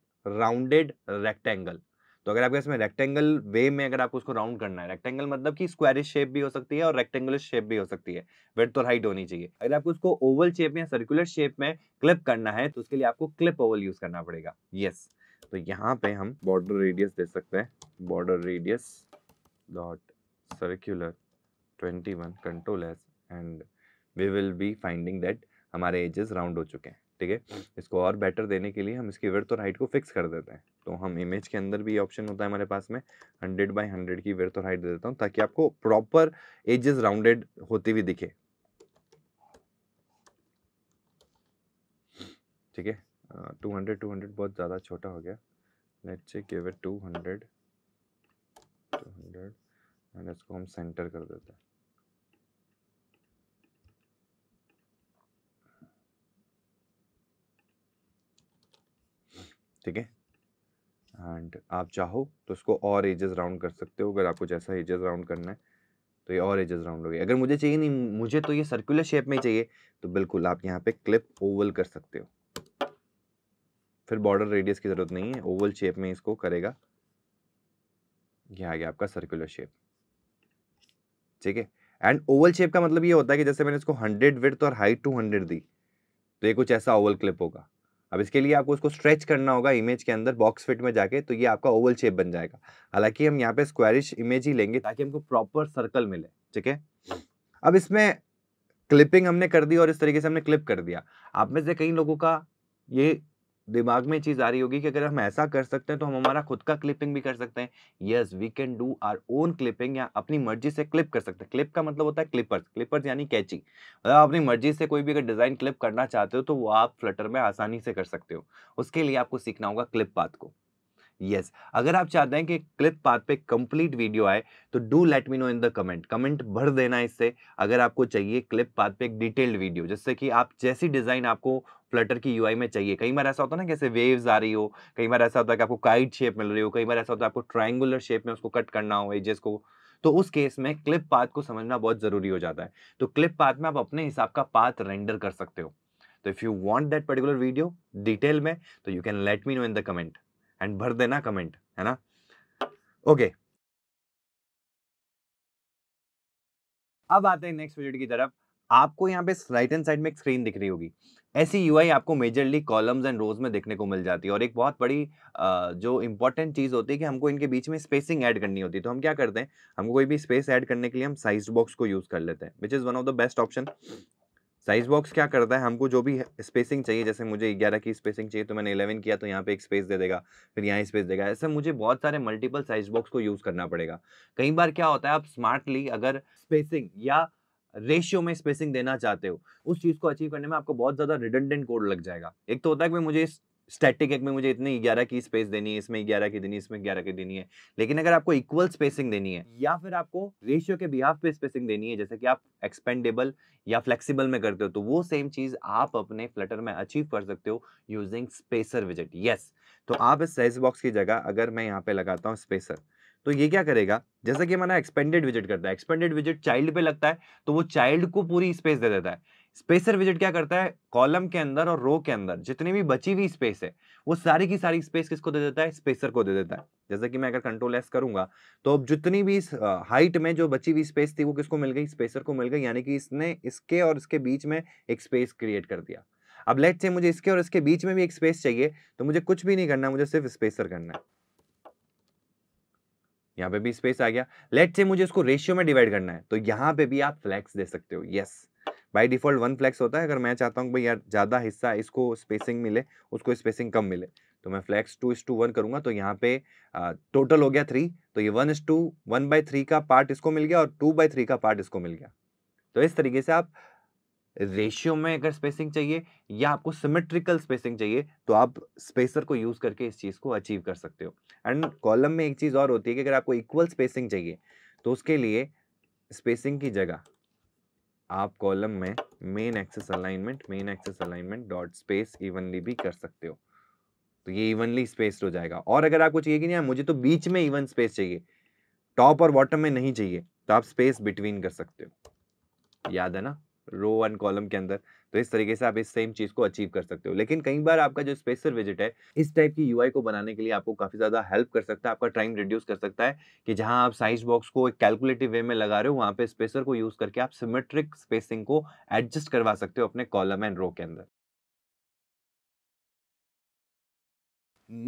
rounded rectangle तो अगर आपके इसमें रेक्टेंगल वे में अगर आपको उसको राउंड करना है रेक्टेंगल मतलब कि स्क्वायरिश शेप भी हो सकती है और रेक्टेंगुलर शेप भी हो सकती है वेट और हाइट होनी चाहिए अगर आपको उसको ओवल शेप में या सर्कुलर शेप में क्लिप करना है तो उसके लिए आपको क्लिप ओवल यूज करना पड़ेगा यस तो यहाँ पे हम बॉर्डर रेडियस दे सकते हैं border radius dot circular one control S and we will be finding that हमारे एजेस राउंड हो चुके हैं ठीक है इसको और बेटर देने के लिए हम इसकी विर्थ और हाइट को फिक्स कर देते हैं तो हम इमेज के अंदर भी ऑप्शन होता है हमारे पास में हंड्रेड बाई हंड्रेड की विर्थ और हाइट दे देता हूँ ताकि आपको प्रॉपर एजेस राउंडेड होती हुई दिखे ठीक है टू हंड्रेड टू हंड्रेड बहुत ज़्यादा छोटा हो गया two hundred two hundred and इसको हम सेंटर कर देते हैं ठीक है एंड आप चाहो तो उसको और एजेस राउंड कर सकते हो अगर आपको जैसा एजेस राउंड करना है तो ये और एजेस राउंड हो गए अगर मुझे चाहिए नहीं मुझे तो ये सर्कुलर शेप में ही चाहिए तो बिल्कुल आप यहाँ पे क्लिप ओवल कर सकते हो फिर बॉर्डर रेडियस की ज़रूरत नहीं है ओवल शेप में इसको करेगा ये आ गया आपका सर्कुलर शेप ठीक है एंड ओवल शेप का मतलब ये होता है कि जैसे मैंने इसको हंड्रेड विथ और हाइट टू हंड्रेड दी तो ये कुछ ऐसा ओवल क्लिप होगा अब इसके लिए आपको उसको स्ट्रेच करना होगा इमेज के अंदर बॉक्स फिट में जाके तो ये आपका ओवल शेप बन जाएगा हालांकि हम यहाँ पे स्क्वायरिश इमेज ही लेंगे ताकि हमको प्रॉपर सर्कल मिले ठीक है अब इसमें क्लिपिंग हमने कर दी और इस तरीके से हमने क्लिप कर दिया आप में से कई लोगों का ये दिमाग में चीज़ आ रही होगी कि अगर हम ऐसा कर सकते हैं तो हम हमारा खुद का क्लिपिंग भी कर सकते हैं yes we can do our own clipping या अपनी मर्जी से क्लिप कर सकते हैं क्लिप का मतलब होता है क्लिपर्स क्लिपर्स यानी कैची अगर आप अपनी मर्जी से कोई भी अगर डिज़ाइन क्लिप करना चाहते हो तो वो आप फ्लटर में आसानी से कर सकते हो उसके लिए आपको सीखना होगा क्लिप पाथ को यस yes. अगर आप चाहते हैं कि क्लिप पाथ पे कंप्लीट वीडियो आए तो do let me know in the comment comment भर देना इससे अगर आपको चाहिए क्लिप पाथ पे एक डिटेल्ड वीडियो जिससे कि आप जैसी डिज़ाइन आपको फ्लटर की यूआई में चाहिए कई बार ऐसा होता है ना जैसे वेव्स आ रही हो कई बार ऐसा होता है कि आपको काइट शेप मिल रही हो कई बार ऐसा होता है आपको ट्राइंगुलर शेप में उसको कट करना हो एजेस को तो उस केस में क्लिप पाथ को समझना बहुत ज़रूरी हो जाता है तो क्लिप पाथ में आप अपने हिसाब का पाथ रेंडर कर सकते हो तो if you want that particular video detail में तो you can let me know in the comment and भर देना कमेंट है ना ओके okay. अब आते हैं नेक्स्ट वीडियो की तरफ आपको यहाँ पे राइट हैंड साइड में एक स्क्रीन दिख रही होगी ऐसी यू आपको मेजरली कॉलम्स एंड रोज में देखने को मिल जाती है और एक बहुत बड़ी जो इंपॉर्टेंट चीज़ होती है कि हमको इनके बीच में स्पेसिंग ऐड करनी होती है तो हम क्या करते हैं हमको कोई भी स्पेस ऐड करने के लिए हम साइज बॉक्स को यूज़ कर लेते हैं which is one of the best option size box क्या करता है हमको जो भी स्पेसिंग चाहिए जैसे मुझे ग्यारह की स्पेसिंग चाहिए तो मैंने इलेवन किया तो यहाँ पे एक स्पेस दे देगा फिर यहाँ स्पेस देगा ऐसे मुझे बहुत सारे मल्टीपल साइज बॉक्स को यूज़ करना पड़ेगा कई बार क्या होता है आप स्मार्टली अगर स्पेसिंग या रेशियो में स्पेसिंग देना चाहते हो उस चीज़ को अचीव करने में आपको बहुत ज़्यादा रिडेंडेंट कोड लग जाएगा एक तो होता है कि मुझे इस स्टैटिक एक में मुझे इतने ग्यारह की स्पेस देनी है इसमें ग्यारह की देनी है इसमें ग्यारह की देनी है लेकिन अगर आपको इक्वल स्पेसिंग देनी है या फिर आपको रेशियो के बिहाफ पे स्पेसिंग देनी है जैसे कि आप एक्सपेंडेबल या फ्लेक्सिबल में करते हो तो वो सेम चीज़ आप अपने फ्लटर में अचीव कर सकते हो यूजिंग स्पेसर विजिट यस तो आप इस साइज बॉक्स की जगह अगर मैं यहाँ पे लगाता हूँ स्पेसर तो ये क्या करेगा जैसा कि हमारा एक्सपेंडेड विजिट करता है एक्सपेंडेड विजिट चाइल्ड पे लगता है तो वो चाइल्ड को पूरी स्पेस दे देता है स्पेसर विजिट क्या करता है कॉलम के अंदर और रो के अंदर जितनी भी बची हुई स्पेस है वो सारी की सारी स्पेस किसको दे देता है स्पेसर को दे देता है जैसे कि मैं अगर कंट्रोल एस करूंगा तो अब जितनी भी हाइट में जो बची हुई स्पेस थी वो किसको मिल गई स्पेसर को मिल गई यानी कि इसने इसके और इसके बीच में एक स्पेस क्रिएट कर दिया अब लेट से मुझे इसके और इसके बीच में भी एक स्पेस चाहिए तो मुझे कुछ भी नहीं करना मुझे सिर्फ स्पेसर करना है यहाँ पे भी स्पेस आ गया लेट से मुझे इसको रेशियो में डिवाइड करना है तो यहाँ पे भी आप फ्लैक्स दे सकते हो yes by default one flex होता है अगर मैं चाहता हूँ भाई यार ज़्यादा हिस्सा इसको स्पेसिंग मिले उसको स्पेसिंग कम मिले तो मैं फ्लैक्स टू इस टू वन करूँगा तो यहाँ पे टोटल हो गया थ्री तो ये वन इस टू वन बाई थ्री का पार्ट इसको मिल गया और टू बाई थ्री का पार्ट इसको मिल गया तो इस तरीके से आप रेशियो में अगर स्पेसिंग चाहिए या आपको सिमेट्रिकल स्पेसिंग चाहिए तो आप स्पेसर को यूज़ करके इस चीज़ को अचीव कर सकते हो एंड कॉलम में एक चीज़ और होती है कि अगर आपको इक्वल स्पेसिंग चाहिए तो उसके लिए स्पेसिंग की जगह आप कॉलम में main axis alignment main axis alignment dot space evenly भी कर सकते हो तो ये इवनली स्पेस्ड हो जाएगा और अगर आपको चाहिए कि नहीं मुझे तो बीच में इवन स्पेस चाहिए टॉप और बॉटम में नहीं चाहिए तो आप स्पेस बिटवीन कर सकते हो याद है ना रो एंड कॉलम के अंदर तो इस तरीके से आप इस सेम चीज़ को अचीव कर सकते हो लेकिन कई बार आपका जो स्पेशल विजिट है इस टाइप की यूआई को बनाने के लिए आपको काफ़ी ज़्यादा हेल्प कर सकता है आपका टाइम रिड्यूस कर सकता है कि जहां आप साइज बॉक्स को एक कैलकुलेटिव वे में लगा रहे हो वहां पे स्पेसर को यूज़ करके आप सिमेट्रिक स्पेसिंग को एडजस्ट करवा सकते हो अपने कॉलम एंड रो के अंदर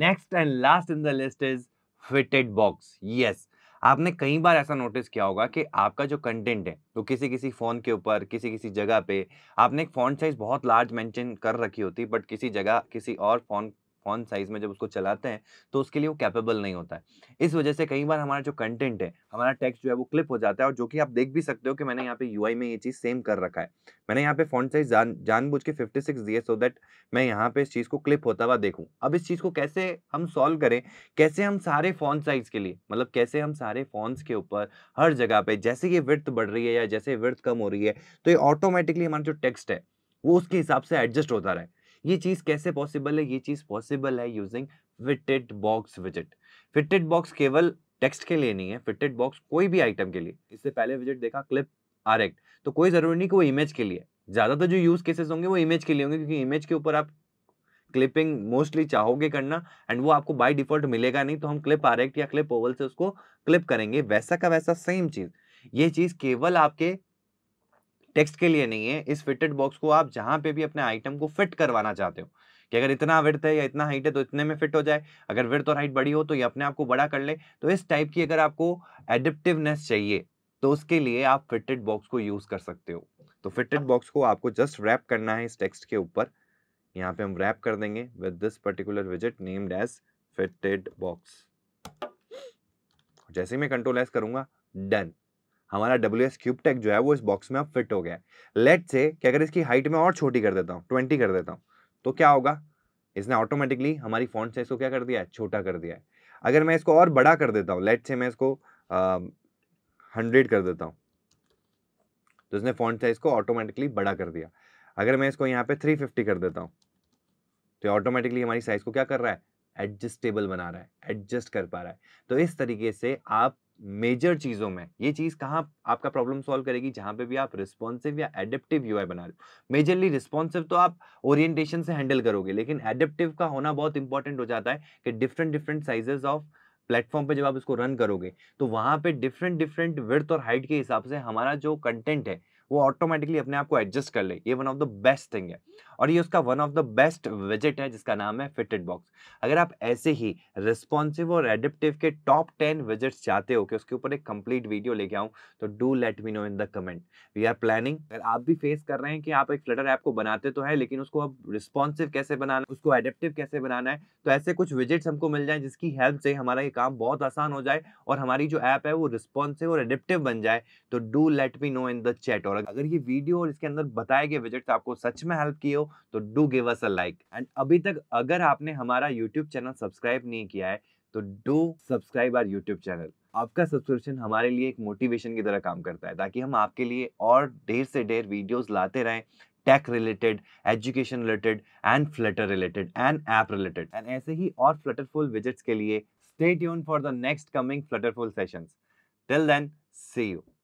next and last in the list is fitted box yes आपने कई बार ऐसा नोटिस किया होगा कि आपका जो कंटेंट है वो तो किसी किसी फ़ोन के ऊपर किसी किसी जगह पे आपने एक फ़ॉन्ट साइज़ बहुत लार्ज मेंशन कर रखी होती बट किसी जगह किसी और फोन फोन साइज में जब उसको चलाते हैं तो उसके लिए वो कैपेबल नहीं होता है इस वजह से कई बार हमारा जो कंटेंट है हमारा टेक्स्ट जो है वो क्लिप हो जाता है और जो कि आप देख भी सकते हो कि मैंने यहाँ पे यू में ये चीज़ सेम कर रखा है मैंने यहाँ पे फोन साइज जान जानबूझ के फिफ्टी सिक्स दिए सो दैट मैं यहाँ पे इस चीज़ को क्लिप होता हुआ देखूँ अब इस चीज़ को कैसे हम सॉल्व करें कैसे हम सारे फोन साइज के लिए मतलब कैसे हम सारे फोन के ऊपर हर जगह पे जैसे ये विर्थ बढ़ रही है या जैसे विर्थ कम हो रही है तो ये ऑटोमेटिकली हमारा जो टेक्स्ट है वो उसके हिसाब से एडजस्ट होता रहे ये चीज़ कैसे पॉसिबल है ये चीज़ पॉसिबल है यूजिंग फिटेड बॉक्स विजिट फिटेड बॉक्स केवल टेक्स्ट के लिए नहीं है फिटेड बॉक्स कोई भी आइटम के लिए इससे पहले विजिट देखा क्लिप आर तो कोई ज़रूरी नहीं कि वो इमेज के लिए ज़्यादा तो जो यूज़ केसेस होंगे वो इमेज के लिए होंगे क्योंकि इमेज के ऊपर आप क्लिपिंग मोस्टली चाहोगे करना एंड वो आपको बाय डिफॉल्ट मिलेगा नहीं तो हम क्लिप आरेक्ट या क्लिप ओवल से उसको क्लिप करेंगे वैसा का वैसा सेम चीज़ ये चीज़ केवल आपके टेक्स्ट के लिए नहीं है इस फिटेड बॉक्स को आप जहां पे भी अपने आइटम को फिट करवाना चाहते हो कि अगर इतना विर्थ है या इतना हाइट है तो इतने में फिट हो जाए अगर विर्थ और हाइट बड़ी हो तो ये अपने आप को बड़ा कर ले तो इस टाइप की अगर आपको एडिप्टिवनेस चाहिए तो उसके लिए आप फिटेड बॉक्स को यूज़ कर सकते हो तो फिटेड बॉक्स को आपको जस्ट रैप करना है इस टेक्स्ट के ऊपर यहाँ पे हम रैप कर देंगे विद दिस पर्टिकुलर विजिट नेम्ड एज फिटेड बॉक्स जैसे मैं कंट्रोल एस करूँगा डन हमारा डब्ल्यू एस क्यूब टेक जो है वो इस बॉक्स में अब फिट हो गया है लेट से कि अगर इसकी हाइट में और छोटी कर देता हूँ ट्वेंटी कर देता हूँ तो क्या होगा इसने ऑटोमेटिकली हमारी फॉन्ट साइज को क्या कर दिया है छोटा कर दिया है अगर मैं इसको और बड़ा कर देता हूँ लेट से मैं इसको हंड्रेड कर देता हूँ तो इसने फॉन्ट साइज को ऑटोमेटिकली बड़ा कर दिया अगर मैं इसको यहाँ पे थ्री फिफ्टी कर देता हूँ तो ऑटोमेटिकली हमारी साइज को क्या कर रहा है एडजस्टेबल बना रहा है एडजस्ट कर पा रहा है तो इस तरीके से आप मेजर चीज़ों में ये चीज़ कहाँ आपका प्रॉब्लम सॉल्व करेगी जहां पे भी आप रिस्पॉन्सिव या एडेप्टिव यूआई बना रहे हो मेजरली रिस्पॉन्सिव तो आप ओरिएंटेशन से हैंडल करोगे लेकिन एडेप्टिव का होना बहुत इंपॉर्टेंट हो जाता है कि different different sizes of platform पे जब आप इसको रन करोगे तो वहाँ पे डिफरेंट डिफरेंट विर्थ और हाइट के हिसाब से हमारा जो कंटेंट है वो ऑटोमेटिकली अपने आप को एडजस्ट कर ले ये one of the best thing है और ये उसका वन ऑफ द बेस्ट विजिट है जिसका नाम है फिटेड बॉक्स अगर आप ऐसे ही रिस्पॉन्सिव और एडिप्टिव के टॉप टेन विजिट्स चाहते हो कि उसके ऊपर एक कंप्लीट वीडियो लेके आऊँ तो do let me know in the comment we are planning अगर आप भी फेस कर रहे हैं कि आप एक फ्लटर ऐप को बनाते तो है लेकिन उसको अब रिस्पॉन्सिव कैसे बनाना उसको एडेप्टिव कैसे बनाना है तो ऐसे कुछ विजिट्स हमको मिल जाए जिसकी हेल्प से हमारा ये काम बहुत आसान हो जाए और हमारी जो ऐप है वो रिस्पॉन्सिव और एडेप्टिव बन जाए तो do let me know in the chat और प्रोडक्ट अगर ये वीडियो और इसके अंदर बताए गए विजिट आपको सच में हेल्प किए हो तो do give us a like and अभी तक अगर आपने हमारा यूट्यूब चैनल सब्सक्राइब नहीं किया है तो do subscribe our YouTube channel आपका सब्सक्रिप्शन हमारे लिए एक मोटिवेशन की तरह काम करता है ताकि हम आपके लिए और ढेर से ढेर वीडियोस लाते रहें tech related education related and Flutter related and app related and ऐसे ही और फ्लटरफुल विजिट्स के लिए stay tune for the next coming Flutterful sessions till then see you